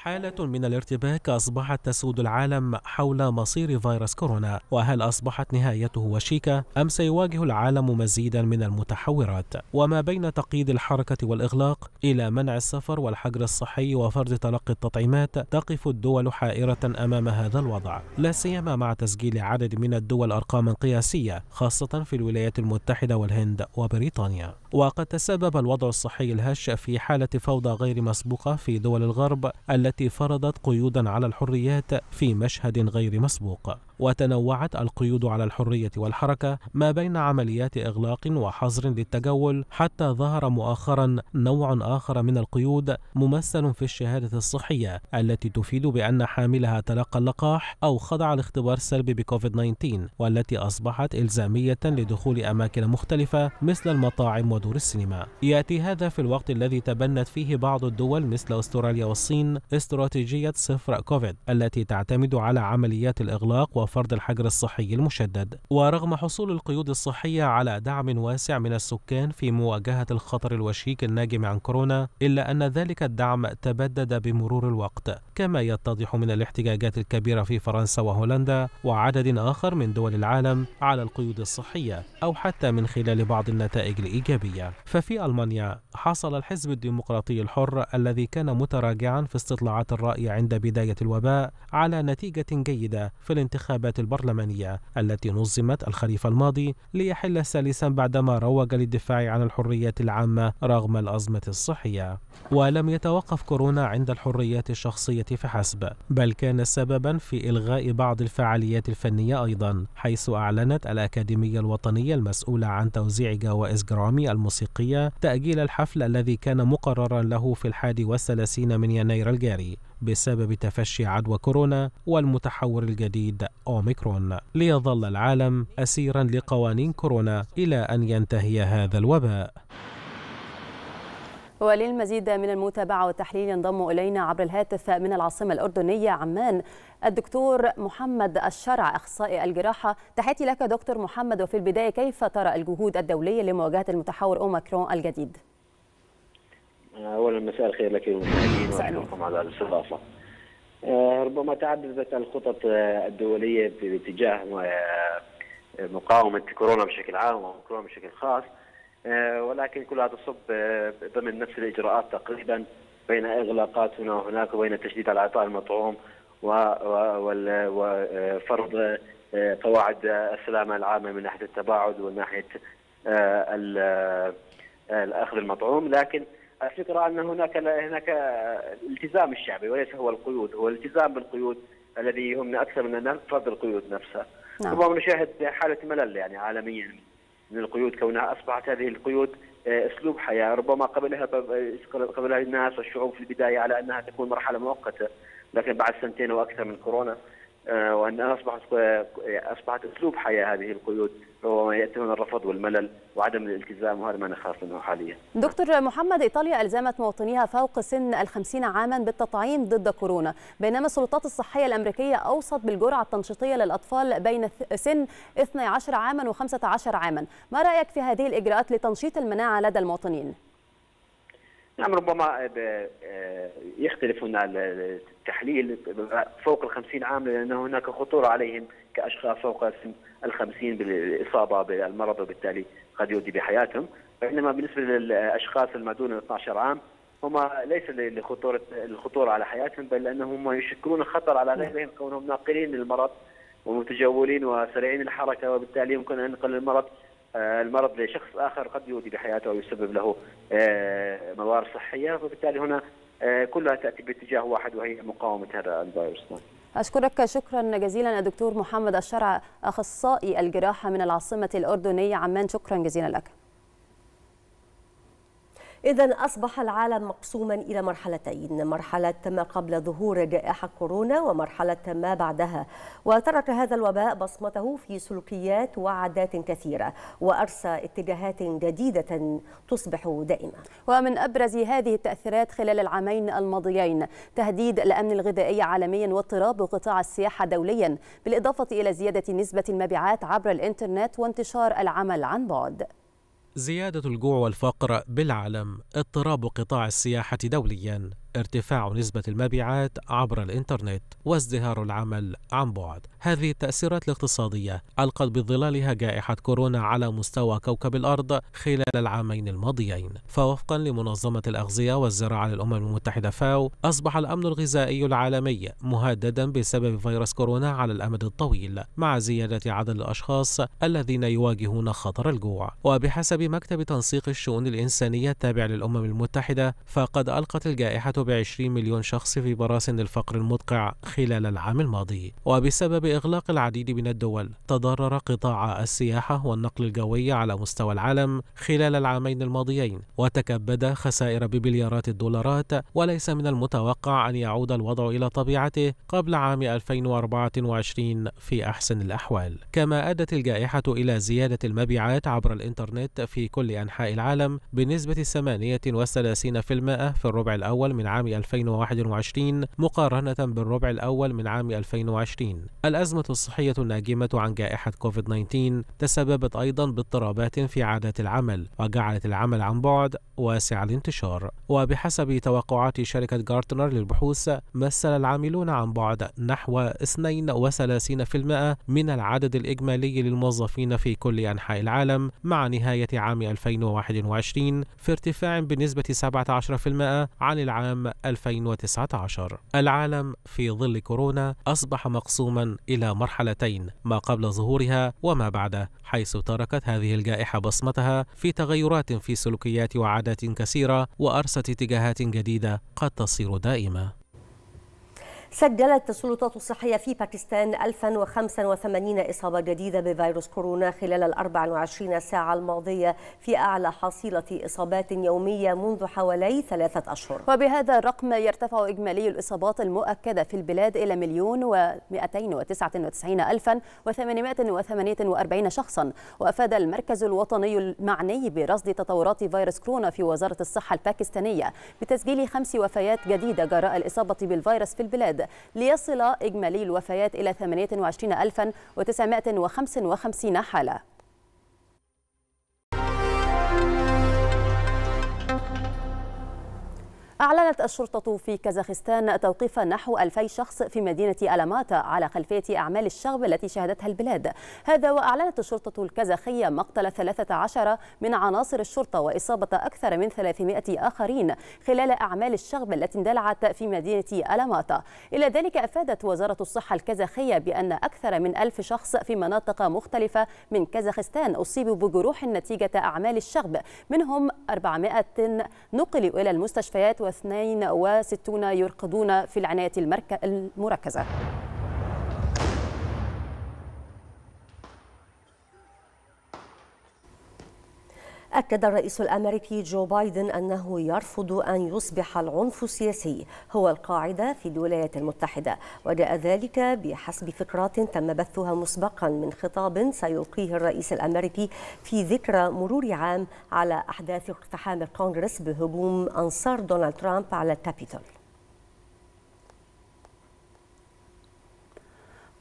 حالة من الارتباك أصبحت تسود العالم حول مصير فيروس كورونا وهل أصبحت نهايته وشيكة أم سيواجه العالم مزيدا من المتحورات وما بين تقييد الحركة والإغلاق إلى منع السفر والحجر الصحي وفرض تلقي التطعيمات تقف الدول حائرة أمام هذا الوضع لا سيما مع تسجيل عدد من الدول أرقاما قياسية خاصة في الولايات المتحدة والهند وبريطانيا وقد تسبب الوضع الصحي الهش في حالة فوضى غير مسبوقة في دول الغرب التي التي فرضت قيودا على الحريات في مشهد غير مسبوق وتنوعت القيود على الحرية والحركة ما بين عمليات إغلاق وحظر للتجول حتى ظهر مؤخرا نوع آخر من القيود ممثل في الشهادة الصحية التي تفيد بأن حاملها تلقى اللقاح أو خضع لاختبار سلبي بكوفيد 19 والتي أصبحت إلزامية لدخول أماكن مختلفة مثل المطاعم ودور السينما يأتي هذا في الوقت الذي تبنت فيه بعض الدول مثل أستراليا والصين استراتيجية صفر كوفيد التي تعتمد على عمليات الإغلاق وف فرض الحجر الصحي المشدد ورغم حصول القيود الصحية على دعم واسع من السكان في مواجهة الخطر الوشيك الناجم عن كورونا إلا أن ذلك الدعم تبدد بمرور الوقت كما يتضح من الاحتجاجات الكبيرة في فرنسا وهولندا وعدد آخر من دول العالم على القيود الصحية أو حتى من خلال بعض النتائج الإيجابية ففي ألمانيا حصل الحزب الديمقراطي الحر الذي كان متراجعا في استطلاعات الرأي عند بداية الوباء على نتيجة جيدة في الانتخاب الانتخابات البرلمانية التي نظمت الخريف الماضي ليحل سلسا بعدما روج للدفاع عن الحريات العامة رغم الأزمة الصحية ولم يتوقف كورونا عند الحريات الشخصية فحسب بل كان سببا في إلغاء بعض الفعاليات الفنية أيضا حيث أعلنت الأكاديمية الوطنية المسؤولة عن توزيع جوائز جرامي الموسيقية تأجيل الحفل الذي كان مقررا له في الحادي والثلاثين من يناير الجاري بسبب تفشي عدوى كورونا والمتحور الجديد أوميكرون ليظل العالم أسيرا لقوانين كورونا إلى أن ينتهي هذا الوباء وللمزيد من المتابعة والتحليل ينضم إلينا عبر الهاتف من العاصمة الأردنية عمان الدكتور محمد الشرع أخصائي الجراحة تحياتي لك دكتور محمد وفي البداية كيف ترى الجهود الدولية لمواجهة المتحور أوميكرون الجديد؟ اولا مساء الخير لك المشاهدين وعليكم على الاستضافه. آه، ربما تعددت الخطط الدوليه باتجاه آه، مقاومه كورونا بشكل عام وكورونا بشكل خاص آه، ولكن كلها تصب ضمن نفس الاجراءات تقريبا بين اغلاقات هنا وهناك وبين تشديد على العطاء المطعوم وفرض قواعد السلامه العامه من ناحيه التباعد ومن ناحيه الاخذ المطعوم لكن الفكره ان هناك هناك التزام الشعبي وليس هو القيود هو الالتزام بالقيود الذي يهمنا اكثر من فرض القيود نفسها نعم. ربما نشاهد حاله ملل يعني عالميا من القيود كونها اصبحت هذه القيود آه، اسلوب حياه ربما قبلها آه، قبلها الناس والشعوب في البدايه على انها تكون مرحله مؤقته لكن بعد سنتين واكثر من كورونا آه، وان اصبحت اصبحت اسلوب حياه هذه القيود هو ما ياتي من الرفض والملل وعدم الالتزام وهذا ما نخاف منه حاليا. دكتور محمد ايطاليا الزمت مواطنيها فوق سن ال 50 عاما بالتطعيم ضد كورونا، بينما السلطات الصحيه الامريكيه اوصت بالجرعه التنشيطيه للاطفال بين سن 12 عاما و15 عاما، ما رايك في هذه الاجراءات لتنشيط المناعه لدى المواطنين؟ نعم ربما آه، آه، يختلف هنا التحليل فوق الخمسين عام لأن هناك خطورة عليهم كأشخاص فوق الخمسين بالإصابة بالمرض وبالتالي قد يؤدي بحياتهم بينما بالنسبة للأشخاص المدون 12 عام هم ليس لخطورة الخطورة على حياتهم بل لأنهم يشكلون خطر على غيرهم كونهم ناقلين للمرض ومتجولين وسريعين الحركة وبالتالي يمكن أن ينقل المرض آه، المرض لشخص اخر قد يؤدي بحياته ويسبب له آه، موارد صحيه وبالتالي هنا آه، كلها تاتي باتجاه واحد وهي مقاومه هذا الفيروس. نعم. أشكرك شكرا جزيلا الدكتور محمد الشرع أخصائي الجراحة من العاصمة الأردنية عمان شكرا جزيلا لك إذا أصبح العالم مقسوما إلى مرحلتين مرحلة ما قبل ظهور جائحة كورونا ومرحلة ما بعدها وترك هذا الوباء بصمته في سلوكيات وعادات كثيرة وأرسى اتجاهات جديدة تصبح دائمة ومن أبرز هذه التأثيرات خلال العامين الماضيين تهديد الأمن الغذائي عالميا واضطراب قطاع السياحة دوليا بالإضافة إلى زيادة نسبة المبيعات عبر الإنترنت وانتشار العمل عن بعد زيادة الجوع والفقر بالعالم اضطراب قطاع السياحة دولياً ارتفاع نسبة المبيعات عبر الإنترنت وازدهار العمل عن بعد هذه التأثيرات الاقتصادية ألقت بظلالها جائحة كورونا على مستوى كوكب الأرض خلال العامين الماضيين فوفقا لمنظمة الأغذية والزراعة للأمم المتحدة فاو أصبح الأمن الغذائي العالمي مهددا بسبب فيروس كورونا على الأمد الطويل مع زيادة عدد الأشخاص الذين يواجهون خطر الجوع وبحسب مكتب تنسيق الشؤون الإنسانية التابع للأمم المتحدة فقد ألقت الجائحة ب 20 مليون شخص في براسن الفقر المدقع خلال العام الماضي وبسبب إغلاق العديد من الدول تضرر قطاع السياحة والنقل الجوي على مستوى العالم خلال العامين الماضيين وتكبد خسائر ببليارات الدولارات وليس من المتوقع أن يعود الوضع إلى طبيعته قبل عام 2024 في أحسن الأحوال كما أدت الجائحة إلى زيادة المبيعات عبر الإنترنت في كل أنحاء العالم بنسبة 38% في الربع الأول من عام 2021 مقارنة بالربع الأول من عام 2020 الأزمة الصحية الناجمة عن جائحة كوفيد-19 تسببت أيضا باضطرابات في عادات العمل وجعلت العمل عن بعد واسع الانتشار وبحسب توقعات شركة جارتنر للبحوث مثل العاملون عن بعد نحو 32% من العدد الإجمالي للموظفين في كل أنحاء العالم مع نهاية عام 2021 في ارتفاع بنسبة 17% عن العام 2019 العالم في ظل كورونا أصبح مقسوما إلى مرحلتين ما قبل ظهورها وما بعده حيث تركت هذه الجائحة بصمتها في تغيرات في سلوكيات وعادات مساعدات كثيرة وأرست اتجاهات جديدة قد تصير دائمة سجلت السلطات الصحية في باكستان 1085 إصابة جديدة بفيروس كورونا خلال ال 24 ساعة الماضية في أعلى حصيلة إصابات يومية منذ حوالي ثلاثة أشهر وبهذا الرقم يرتفع إجمالي الإصابات المؤكدة في البلاد إلى مليون و299 ألفا و848 شخصا وأفاد المركز الوطني المعني برصد تطورات فيروس كورونا في وزارة الصحة الباكستانية بتسجيل خمس وفيات جديدة جراء الإصابة بالفيروس في البلاد ليصل إجمالي الوفيات إلى 28955 حالة أعلنت الشرطة في كازاخستان توقيف نحو 2000 شخص في مدينة ألاماتا على خلفية أعمال الشغب التي شهدتها البلاد هذا وأعلنت الشرطة الكازاخية مقتل 13 من عناصر الشرطة وإصابة أكثر من 300 آخرين خلال أعمال الشغب التي اندلعت في مدينة ألاماتا إلى ذلك أفادت وزارة الصحة الكازاخية بأن أكثر من ألف شخص في مناطق مختلفة من كازاخستان أصيبوا بجروح نتيجة أعمال الشغب منهم 400 نقلوا إلى المستشفيات و و62 يرقدون في العناية المركزة أكد الرئيس الأمريكي جو بايدن أنه يرفض أن يصبح العنف السياسي هو القاعدة في الولايات المتحدة وجاء ذلك بحسب فكرات تم بثها مسبقا من خطاب سيلقيه الرئيس الأمريكي في ذكرى مرور عام على أحداث اقتحام الكونغرس بهجوم أنصار دونالد ترامب على الكابيتول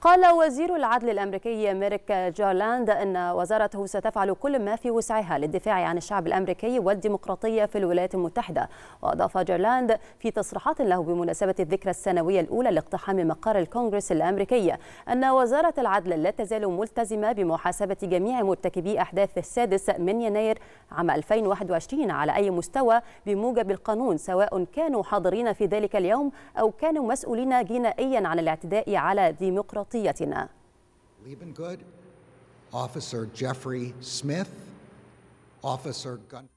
قال وزير العدل الأمريكي ميريك جارلاند أن وزارته ستفعل كل ما في وسعها للدفاع عن الشعب الأمريكي والديمقراطية في الولايات المتحدة وأضاف جارلاند في تصريحات له بمناسبة الذكرى السنوية الأولى لاقتحام مقر الكونغرس الأمريكي أن وزارة العدل لا تزال ملتزمة بمحاسبة جميع مرتكبي أحداث السادس من يناير عام 2021 على أي مستوى بموجب القانون سواء كانوا حاضرين في ذلك اليوم أو كانوا مسؤولين جنائيا عن الاعتداء على ديمقراطية good, Officer Jeffrey Smith, Officer Gun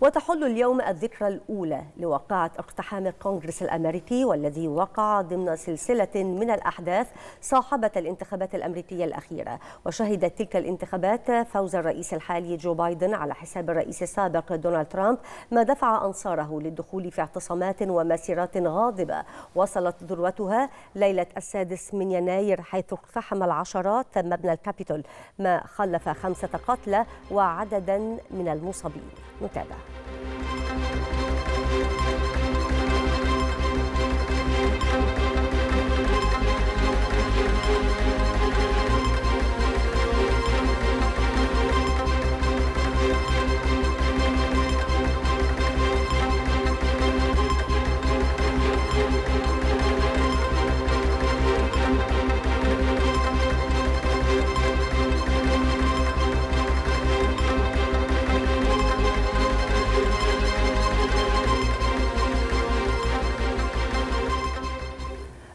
وتحل اليوم الذكرى الأولى لوقعة اقتحام الكونغرس الأمريكي والذي وقع ضمن سلسلة من الأحداث صاحبة الانتخابات الأمريكية الأخيرة وشهدت تلك الانتخابات فوز الرئيس الحالي جو بايدن على حساب الرئيس السابق دونالد ترامب ما دفع أنصاره للدخول في اعتصامات ومسيرات غاضبة وصلت ذروتها ليلة السادس من يناير حيث اقتحم العشرات مبنى الكابيتول ما خلف خمسة قتلى وعددا من المصابين نتابع Thank you.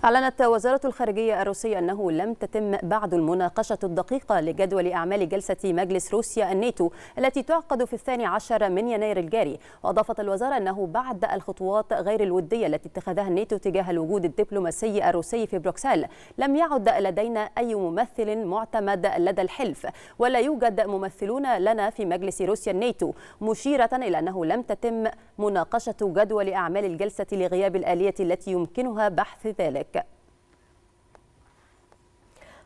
أعلنت وزارة الخارجية الروسية أنه لم تتم بعد المناقشة الدقيقة لجدول أعمال جلسة مجلس روسيا الناتو التي تعقد في الثاني عشر من يناير الجاري وأضافت الوزارة أنه بعد الخطوات غير الودية التي اتخذها الناتو تجاه الوجود الدبلوماسي الروسي في بروكسل لم يعد لدينا أي ممثل معتمد لدى الحلف ولا يوجد ممثلون لنا في مجلس روسيا الناتو مشيرة إلى أنه لم تتم مناقشة جدول أعمال الجلسة لغياب الآلية التي يمكنها بحث ذلك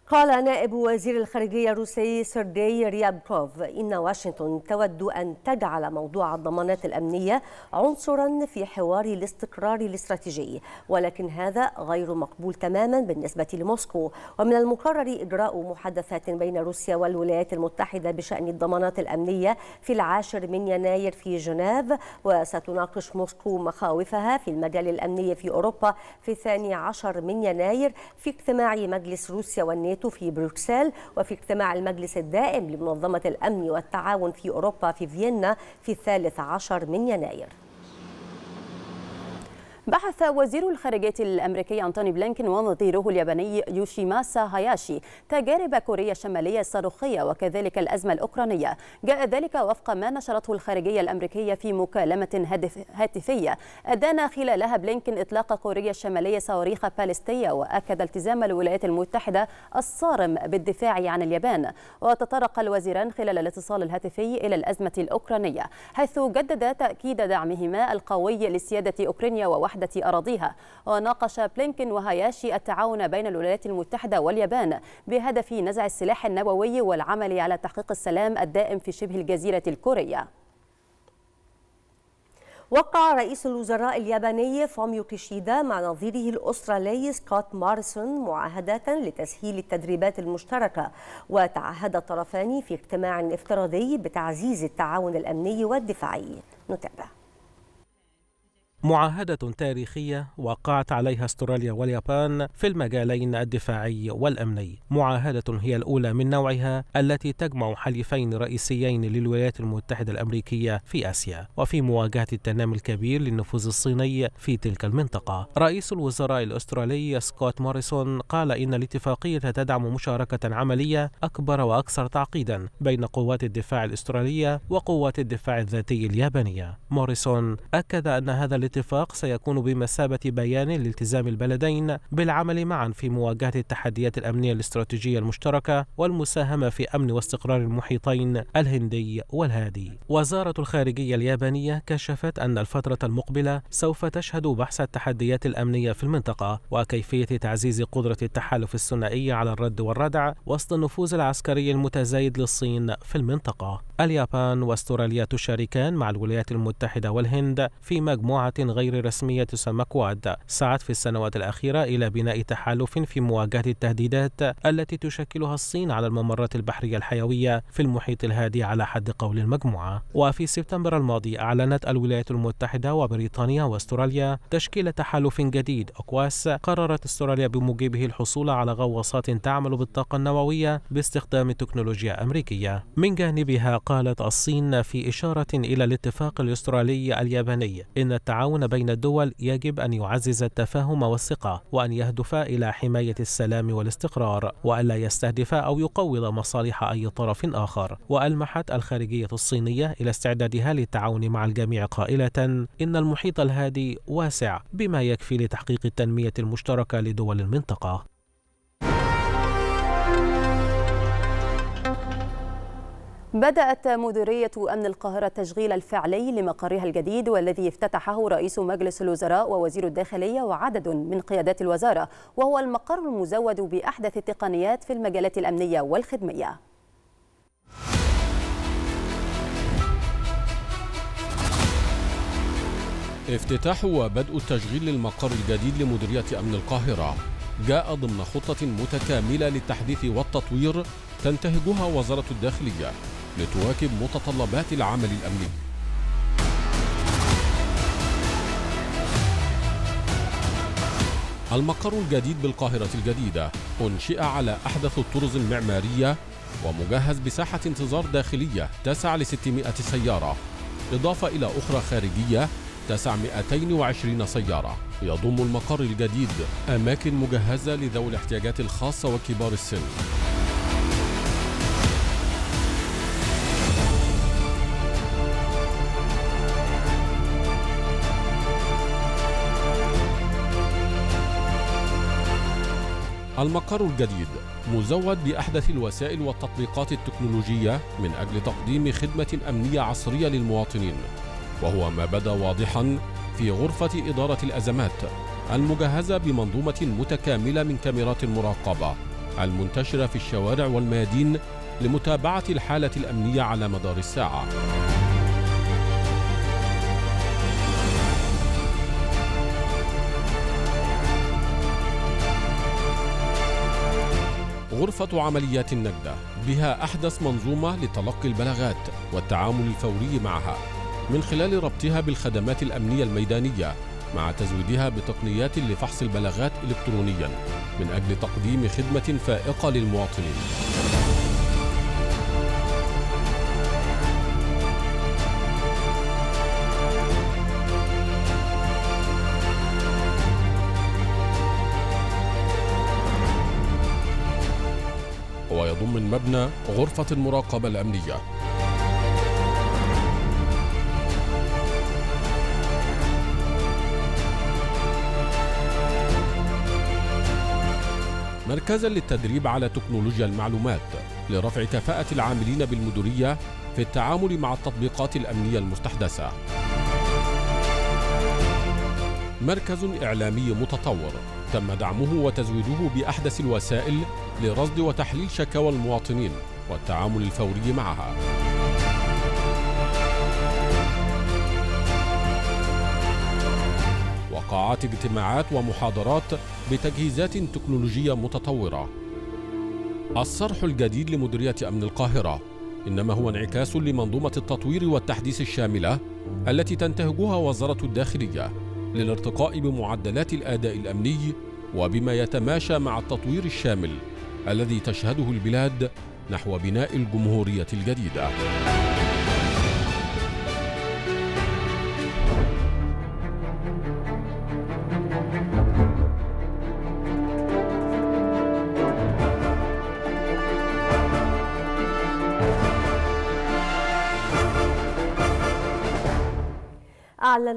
قال نائب وزير الخارجية الروسي سيرجي ريابكوف إن واشنطن تود أن تجعل موضوع الضمانات الأمنية عنصرا في حوار الاستقرار الاستراتيجي ولكن هذا غير مقبول تماما بالنسبة لموسكو ومن المقرر إجراء محادثات بين روسيا والولايات المتحدة بشأن الضمانات الأمنية في العاشر من يناير في جنيف وستناقش موسكو مخاوفها في المجال الأمني في أوروبا في الثاني عشر من يناير في اجتماع مجلس روسيا والنيتو نهايته في بروكسل وفي اجتماع المجلس الدائم لمنظمة الأمن والتعاون في أوروبا في فيينا في الثالث عشر من يناير بحث وزير الخارجية الأمريكي أنتوني بلينكن ونظيره الياباني يوشيماسا هاياشي تجارب كوريا الشمالية الصاروخية وكذلك الأزمة الأوكرانية جاء ذلك وفق ما نشرته الخارجية الأمريكية في مكالمة هاتفية أدان خلالها بلينكن إطلاق كوريا الشمالية صواريخ باليستية وأكد التزام الولايات المتحدة الصارم بالدفاع عن اليابان وتطرق الوزيران خلال الاتصال الهاتفي إلى الأزمة الأوكرانية حيث جددا تأكيد دعمهما القوي لسيادة أوكرانيا ووحدة وحدة أراضيها وناقش بلينكن وهاياشي التعاون بين الولايات المتحدة واليابان بهدف نزع السلاح النووي والعمل على تحقيق السلام الدائم في شبه الجزيرة الكورية وقع رئيس الوزراء الياباني فوميو كيشيدا مع نظيره الأسترالي سكوت مارسون معاهدة لتسهيل التدريبات المشتركة وتعهد الطرفان في اجتماع افتراضي بتعزيز التعاون الأمني والدفاعي نتابع معاهدة تاريخية وقعت عليها استراليا واليابان في المجالين الدفاعي والأمني. معاهدة هي الأولى من نوعها التي تجمع حليفين رئيسيين للولايات المتحدة الأمريكية في آسيا، وفي مواجهة التنامي الكبير للنفوذ الصيني في تلك المنطقة. رئيس الوزراء الأسترالي سكوت موريسون قال إن الاتفاقية تدعم مشاركة عملية أكبر وأكثر تعقيدا بين قوات الدفاع الأسترالية وقوات الدفاع الذاتي اليابانية. موريسون أكد أن هذا الاتفاق سيكون بمثابة بيان لالتزام البلدين بالعمل معا في مواجهة التحديات الأمنية الاستراتيجية المشتركة والمساهمة في أمن واستقرار المحيطين الهندي والهادي. وزارة الخارجية اليابانية كشفت أن الفترة المقبلة سوف تشهد بحث التحديات الأمنية في المنطقة وكيفية تعزيز قدرة التحالف الثنائي على الرد والردع وسط النفوذ العسكري المتزايد للصين في المنطقة. اليابان واستراليا تشاركان مع الولايات المتحدة والهند في مجموعة غير رسمية تسمى كواد سعت في السنوات الأخيرة إلى بناء تحالف في مواجهة التهديدات التي تشكلها الصين على الممرات البحرية الحيوية في المحيط الهادي على حد قول المجموعة وفي سبتمبر الماضي أعلنت الولايات المتحدة وبريطانيا واستراليا تشكيل تحالف جديد أكواس قررت استراليا بموجبه الحصول على غواصات تعمل بالطاقة النووية باستخدام تكنولوجيا أمريكية من جانبها قالت الصين في إشارة إلى الاتفاق الأسترالي الياباني إن التعاون التعاون بين الدول يجب أن يعزز التفاهم والثقة وأن يهدف إلى حماية السلام والاستقرار وألا يستهدف أو يقوض مصالح أي طرف آخر وألمحت الخارجية الصينية إلى استعدادها للتعاون مع الجميع قائلة إن المحيط الهادي واسع بما يكفي لتحقيق التنمية المشتركة لدول المنطقة بدأت مديرية أمن القاهرة التشغيل الفعلي لمقرها الجديد والذي افتتحه رئيس مجلس الوزراء ووزير الداخلية وعدد من قيادات الوزارة وهو المقر المزود بأحدث التقنيات في المجالات الأمنية والخدمية افتتاح وبدء التشغيل للمقر الجديد لمديرية أمن القاهرة جاء ضمن خطة متكاملة للتحديث والتطوير تنتهجها وزارة الداخلية لتواكب متطلبات العمل الأمني المقر الجديد بالقاهرة الجديدة أنشئ على أحدث الطرز المعمارية ومجهز بساحة انتظار داخلية تسع ل 600 سيارة إضافة إلى أخرى خارجية تسع 220 سيارة يضم المقر الجديد أماكن مجهزة لذوي الاحتياجات الخاصة وكبار السن المقر الجديد مزود بأحدث الوسائل والتطبيقات التكنولوجية من أجل تقديم خدمة أمنية عصرية للمواطنين وهو ما بدا واضحا في غرفة إدارة الأزمات المجهزة بمنظومة متكاملة من كاميرات المراقبة المنتشرة في الشوارع والميادين لمتابعة الحالة الأمنية على مدار الساعة غرفة عمليات النجدة بها أحدث منظومة لتلقي البلاغات والتعامل الفوري معها من خلال ربطها بالخدمات الأمنية الميدانية مع تزويدها بتقنيات لفحص البلاغات إلكترونيا من أجل تقديم خدمة فائقة للمواطنين مبنى غرفة المراقبة الأمنية مركزا للتدريب على تكنولوجيا المعلومات لرفع كفاءة العاملين بالمدورية في التعامل مع التطبيقات الأمنية المستحدثة مركز إعلامي متطور تم دعمه وتزويده بأحدث الوسائل لرصد وتحليل شكاوى المواطنين والتعامل الفوري معها وقاعات اجتماعات ومحاضرات بتجهيزات تكنولوجية متطورة الصرح الجديد لمديرية أمن القاهرة إنما هو انعكاس لمنظومة التطوير والتحديث الشاملة التي تنتهجها وزارة الداخلية للارتقاء بمعدلات الاداء الامني وبما يتماشى مع التطوير الشامل الذي تشهده البلاد نحو بناء الجمهوريه الجديده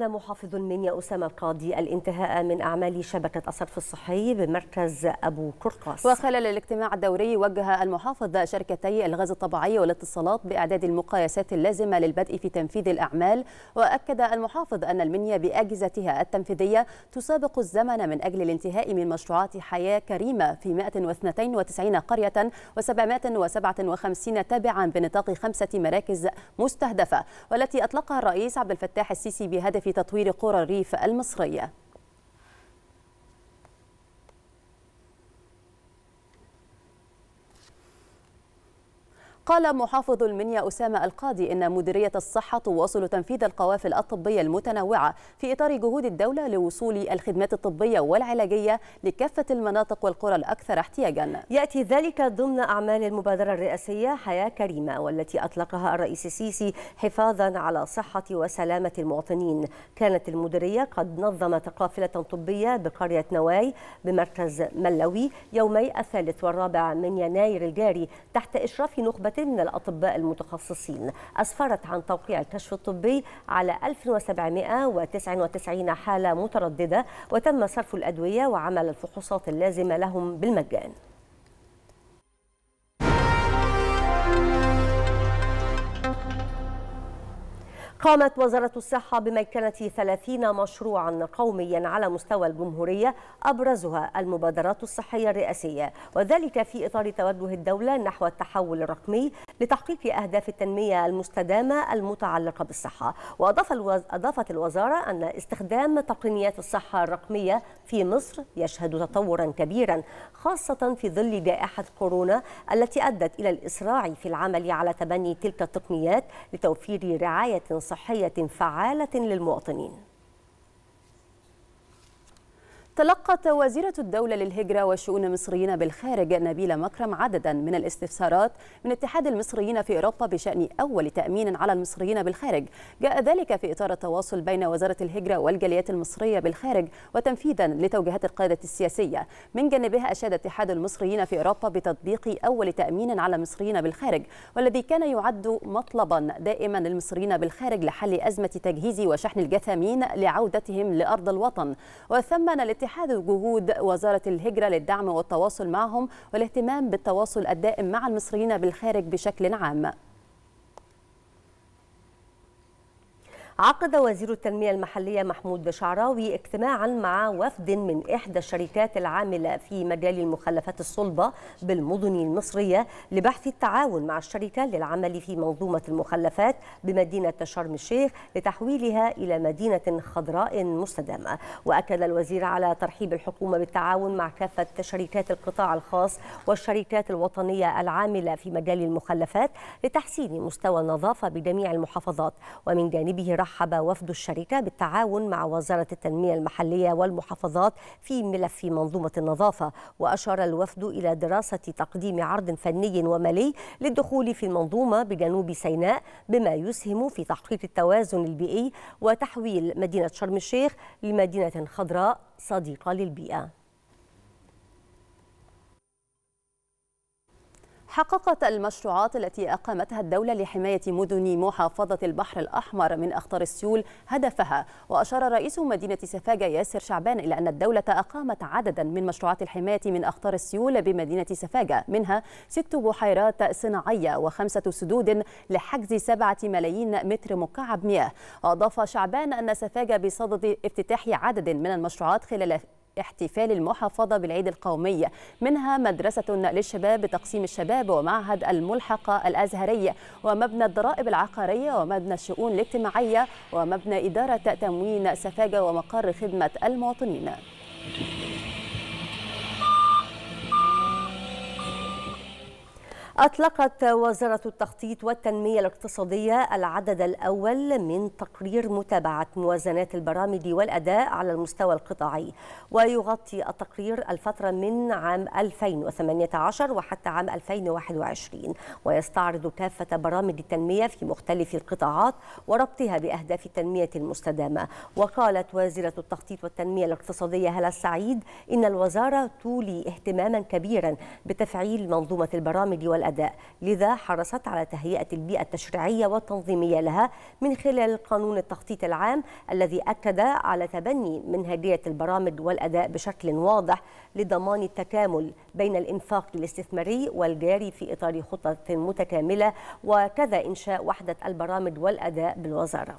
أعلن محافظ المنيا أسامة القاضي الانتهاء من أعمال شبكة الصرف الصحي بمركز أبو قرقاس وخلال الاجتماع الدوري وجه المحافظ شركتي الغاز الطبيعي والاتصالات بإعداد المقايسات اللازمة للبدء في تنفيذ الأعمال وأكد المحافظ أن المنيا بأجهزتها التنفيذية تسابق الزمن من أجل الانتهاء من مشروعات حياة كريمة في 192 قرية و757 تابعا بنطاق خمسة مراكز مستهدفة والتي أطلقها الرئيس عبد الفتاح السيسي بهدف لتطوير قرى الريف المصرية قال محافظ المنيا أسامة القاضي إن مديرية الصحة تواصل تنفيذ القوافل الطبية المتنوعة في إطار جهود الدولة لوصول الخدمات الطبية والعلاجية لكافة المناطق والقرى الأكثر احتياجا يأتي ذلك ضمن أعمال المبادرة الرئاسية حياة كريمة والتي أطلقها الرئيس السيسي حفاظا على صحة وسلامة المواطنين كانت المديرية قد نظمت قافلة طبية بقرية نواي بمركز ملوي يومي الثالث والرابع من يناير الجاري تحت إشراف نخبة دفعتين من الأطباء المتخصصين أسفرت عن توقيع الكشف الطبي على 1799 حالة مترددة وتم صرف الأدوية وعمل الفحوصات اللازمة لهم بالمجان قامت وزارة الصحة بمكنة 30 مشروعا قوميا على مستوى الجمهورية أبرزها المبادرات الصحية الرئاسية وذلك في إطار توجه الدولة نحو التحول الرقمي لتحقيق أهداف التنمية المستدامة المتعلقة بالصحة وأضاف الوز... أضافت الوزارة أن استخدام تقنيات الصحة الرقمية في مصر يشهد تطورا كبيرا خاصة في ظل جائحة كورونا التي أدت إلى الإسراع في العمل على تبني تلك التقنيات لتوفير رعاية صحية صحية فعالة للمواطنين تلقت وزيرة الدولة للهجرة وشؤون المصريين بالخارج نبيلة مكرم عددا من الاستفسارات من اتحاد المصريين في أوروبا بشأن أول تأمين على المصريين بالخارج جاء ذلك في إطار التواصل بين وزارة الهجرة والجاليات المصرية بالخارج وتنفيذا لتوجيهات القيادة السياسية من جانبها أشاد اتحاد المصريين في أوروبا بتطبيق أول تأمين على المصريين بالخارج والذي كان يعد مطلبا دائما للمصريين بالخارج لحل أزمة تجهيز وشحن الجثامين لعودتهم لأرض الوطن وثمن اتحاد جهود وزارة الهجرة للدعم والتواصل معهم والاهتمام بالتواصل الدائم مع المصريين بالخارج بشكل عام عقد وزير التنمية المحلية محمود بشعراوي اجتماعا مع وفد من إحدى الشركات العاملة في مجال المخلفات الصلبة بالمدن المصرية لبحث التعاون مع الشركة للعمل في منظومة المخلفات بمدينة شرم الشيخ لتحويلها إلى مدينة خضراء مستدامة وأكد الوزير على ترحيب الحكومة بالتعاون مع كافة شركات القطاع الخاص والشركات الوطنية العاملة في مجال المخلفات لتحسين مستوى النظافة بجميع المحافظات ومن جانبه رحب وفد الشركة بالتعاون مع وزارة التنمية المحلية والمحافظات في ملف منظومة النظافة وأشار الوفد إلى دراسة تقديم عرض فني ومالي للدخول في المنظومة بجنوب سيناء بما يسهم في تحقيق التوازن البيئي وتحويل مدينة شرم الشيخ لمدينة خضراء صديقة للبيئة حققت المشروعات التي أقامتها الدولة لحماية مدن محافظة البحر الأحمر من أخطار السيول هدفها وأشار رئيس مدينة سفاجة ياسر شعبان إلى أن الدولة أقامت عددا من مشروعات الحماية من أخطار السيول بمدينة سفاجة منها ست بحيرات صناعية وخمسة سدود لحجز سبعة ملايين متر مكعب مياه وأضاف شعبان أن سفاجة بصدد افتتاح عدد من المشروعات خلال احتفال المحافظة بالعيد القومي منها مدرسة للشباب بتقسيم الشباب ومعهد الملحقة الأزهرية ومبنى الضرائب العقارية ومبنى الشؤون الاجتماعية ومبنى إدارة تموين سفاجة ومقر خدمة المواطنين أطلقت وزارة التخطيط والتنمية الاقتصادية العدد الأول من تقرير متابعة موازنات البرامج والأداء على المستوى القطاعي ويغطي التقرير الفترة من عام 2018 وحتى عام 2021 ويستعرض كافة برامج التنمية في مختلف القطاعات وربطها بأهداف التنمية المستدامة وقالت وزيرة التخطيط والتنمية الاقتصادية هلا السعيد إن الوزارة تولي اهتماما كبيرا بتفعيل منظومة البرامج والأداء والأداء لذا حرصت على تهيئة البيئة التشريعية والتنظيمية لها من خلال قانون التخطيط العام الذي أكد على تبني منهجية البرامج والأداء بشكل واضح لضمان التكامل بين الإنفاق الاستثماري والجاري في إطار خطة متكاملة وكذا إنشاء وحدة البرامج والأداء بالوزارة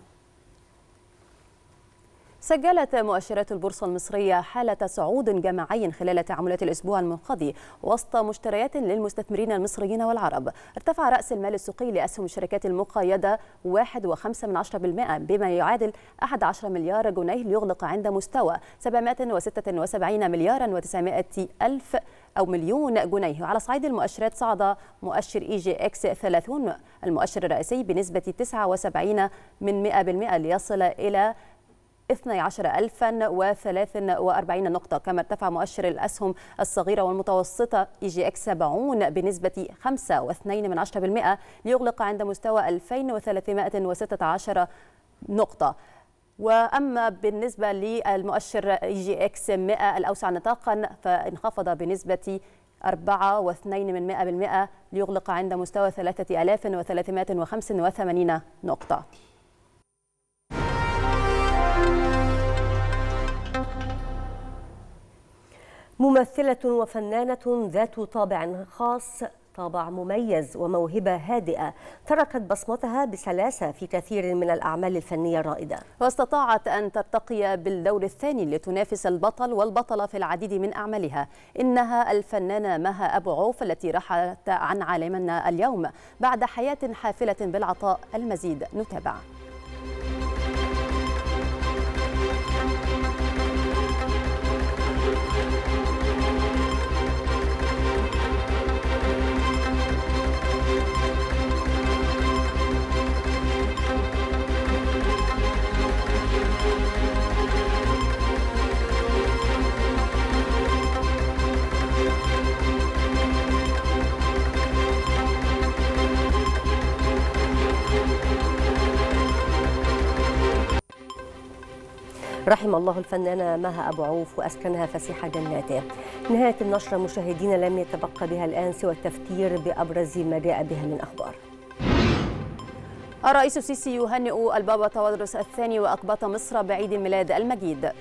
سجلت مؤشرات البورصة المصرية حالة صعود جماعي خلال تعاملات الأسبوع المنقضي وسط مشتريات للمستثمرين المصريين والعرب ارتفع رأس المال السوقي لأسهم الشركات المقيدة 1.5% بما يعادل 11 مليار جنيه ليغلق عند مستوى 776 مليارا و900 ألف أو مليون جنيه على صعيد المؤشرات صعد مؤشر إي جي إكس 30 المؤشر الرئيسي بنسبة 79 من 100% ليصل إلى 12043 نقطة كما ارتفع مؤشر الأسهم الصغيرة والمتوسطة إي جي إكس 70 بنسبة 5.2% ليغلق عند مستوى 2316 نقطة واما بالنسبه للمؤشر اي جي اكس 100 الاوسع نطاقا فانخفض بنسبه 4.2% ليغلق عند مستوى 3385 نقطه ممثلة وفنانة ذات طابع خاص طابع مميز وموهبة هادئة تركت بصمتها بسلاسة في كثير من الأعمال الفنية الرائدة واستطاعت أن ترتقي بالدور الثاني لتنافس البطل والبطلة في العديد من أعمالها إنها الفنانة مها أبو عوف التي رحلت عن عالمنا اليوم بعد حياة حافلة بالعطاء المزيد نتابع رحم الله الفنانة مها أبو عوف وأسكنها فسيح جناته نهاية النشرة مشاهدينا لم يتبقى بها الآن سوى التفتير بأبرز ما جاء بها من أخبار الرئيس السيسي يهنئ البابا تودرس الثاني وأقباط مصر بعيد الميلاد المجيد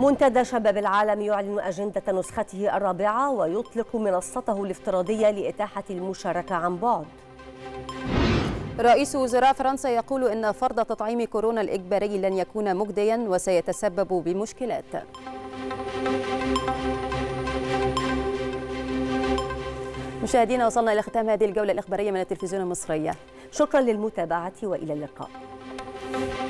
منتدى شباب العالم يعلن أجندة نسخته الرابعة ويطلق منصته الافتراضية لإتاحة المشاركة عن بعد رئيس وزراء فرنسا يقول إن فرض تطعيم كورونا الإجباري لن يكون مجديا وسيتسبب بمشكلات مشاهدينا وصلنا إلى ختام هذه الجولة الإخبارية من التلفزيون المصرية شكرا للمتابعة وإلى اللقاء Thank you.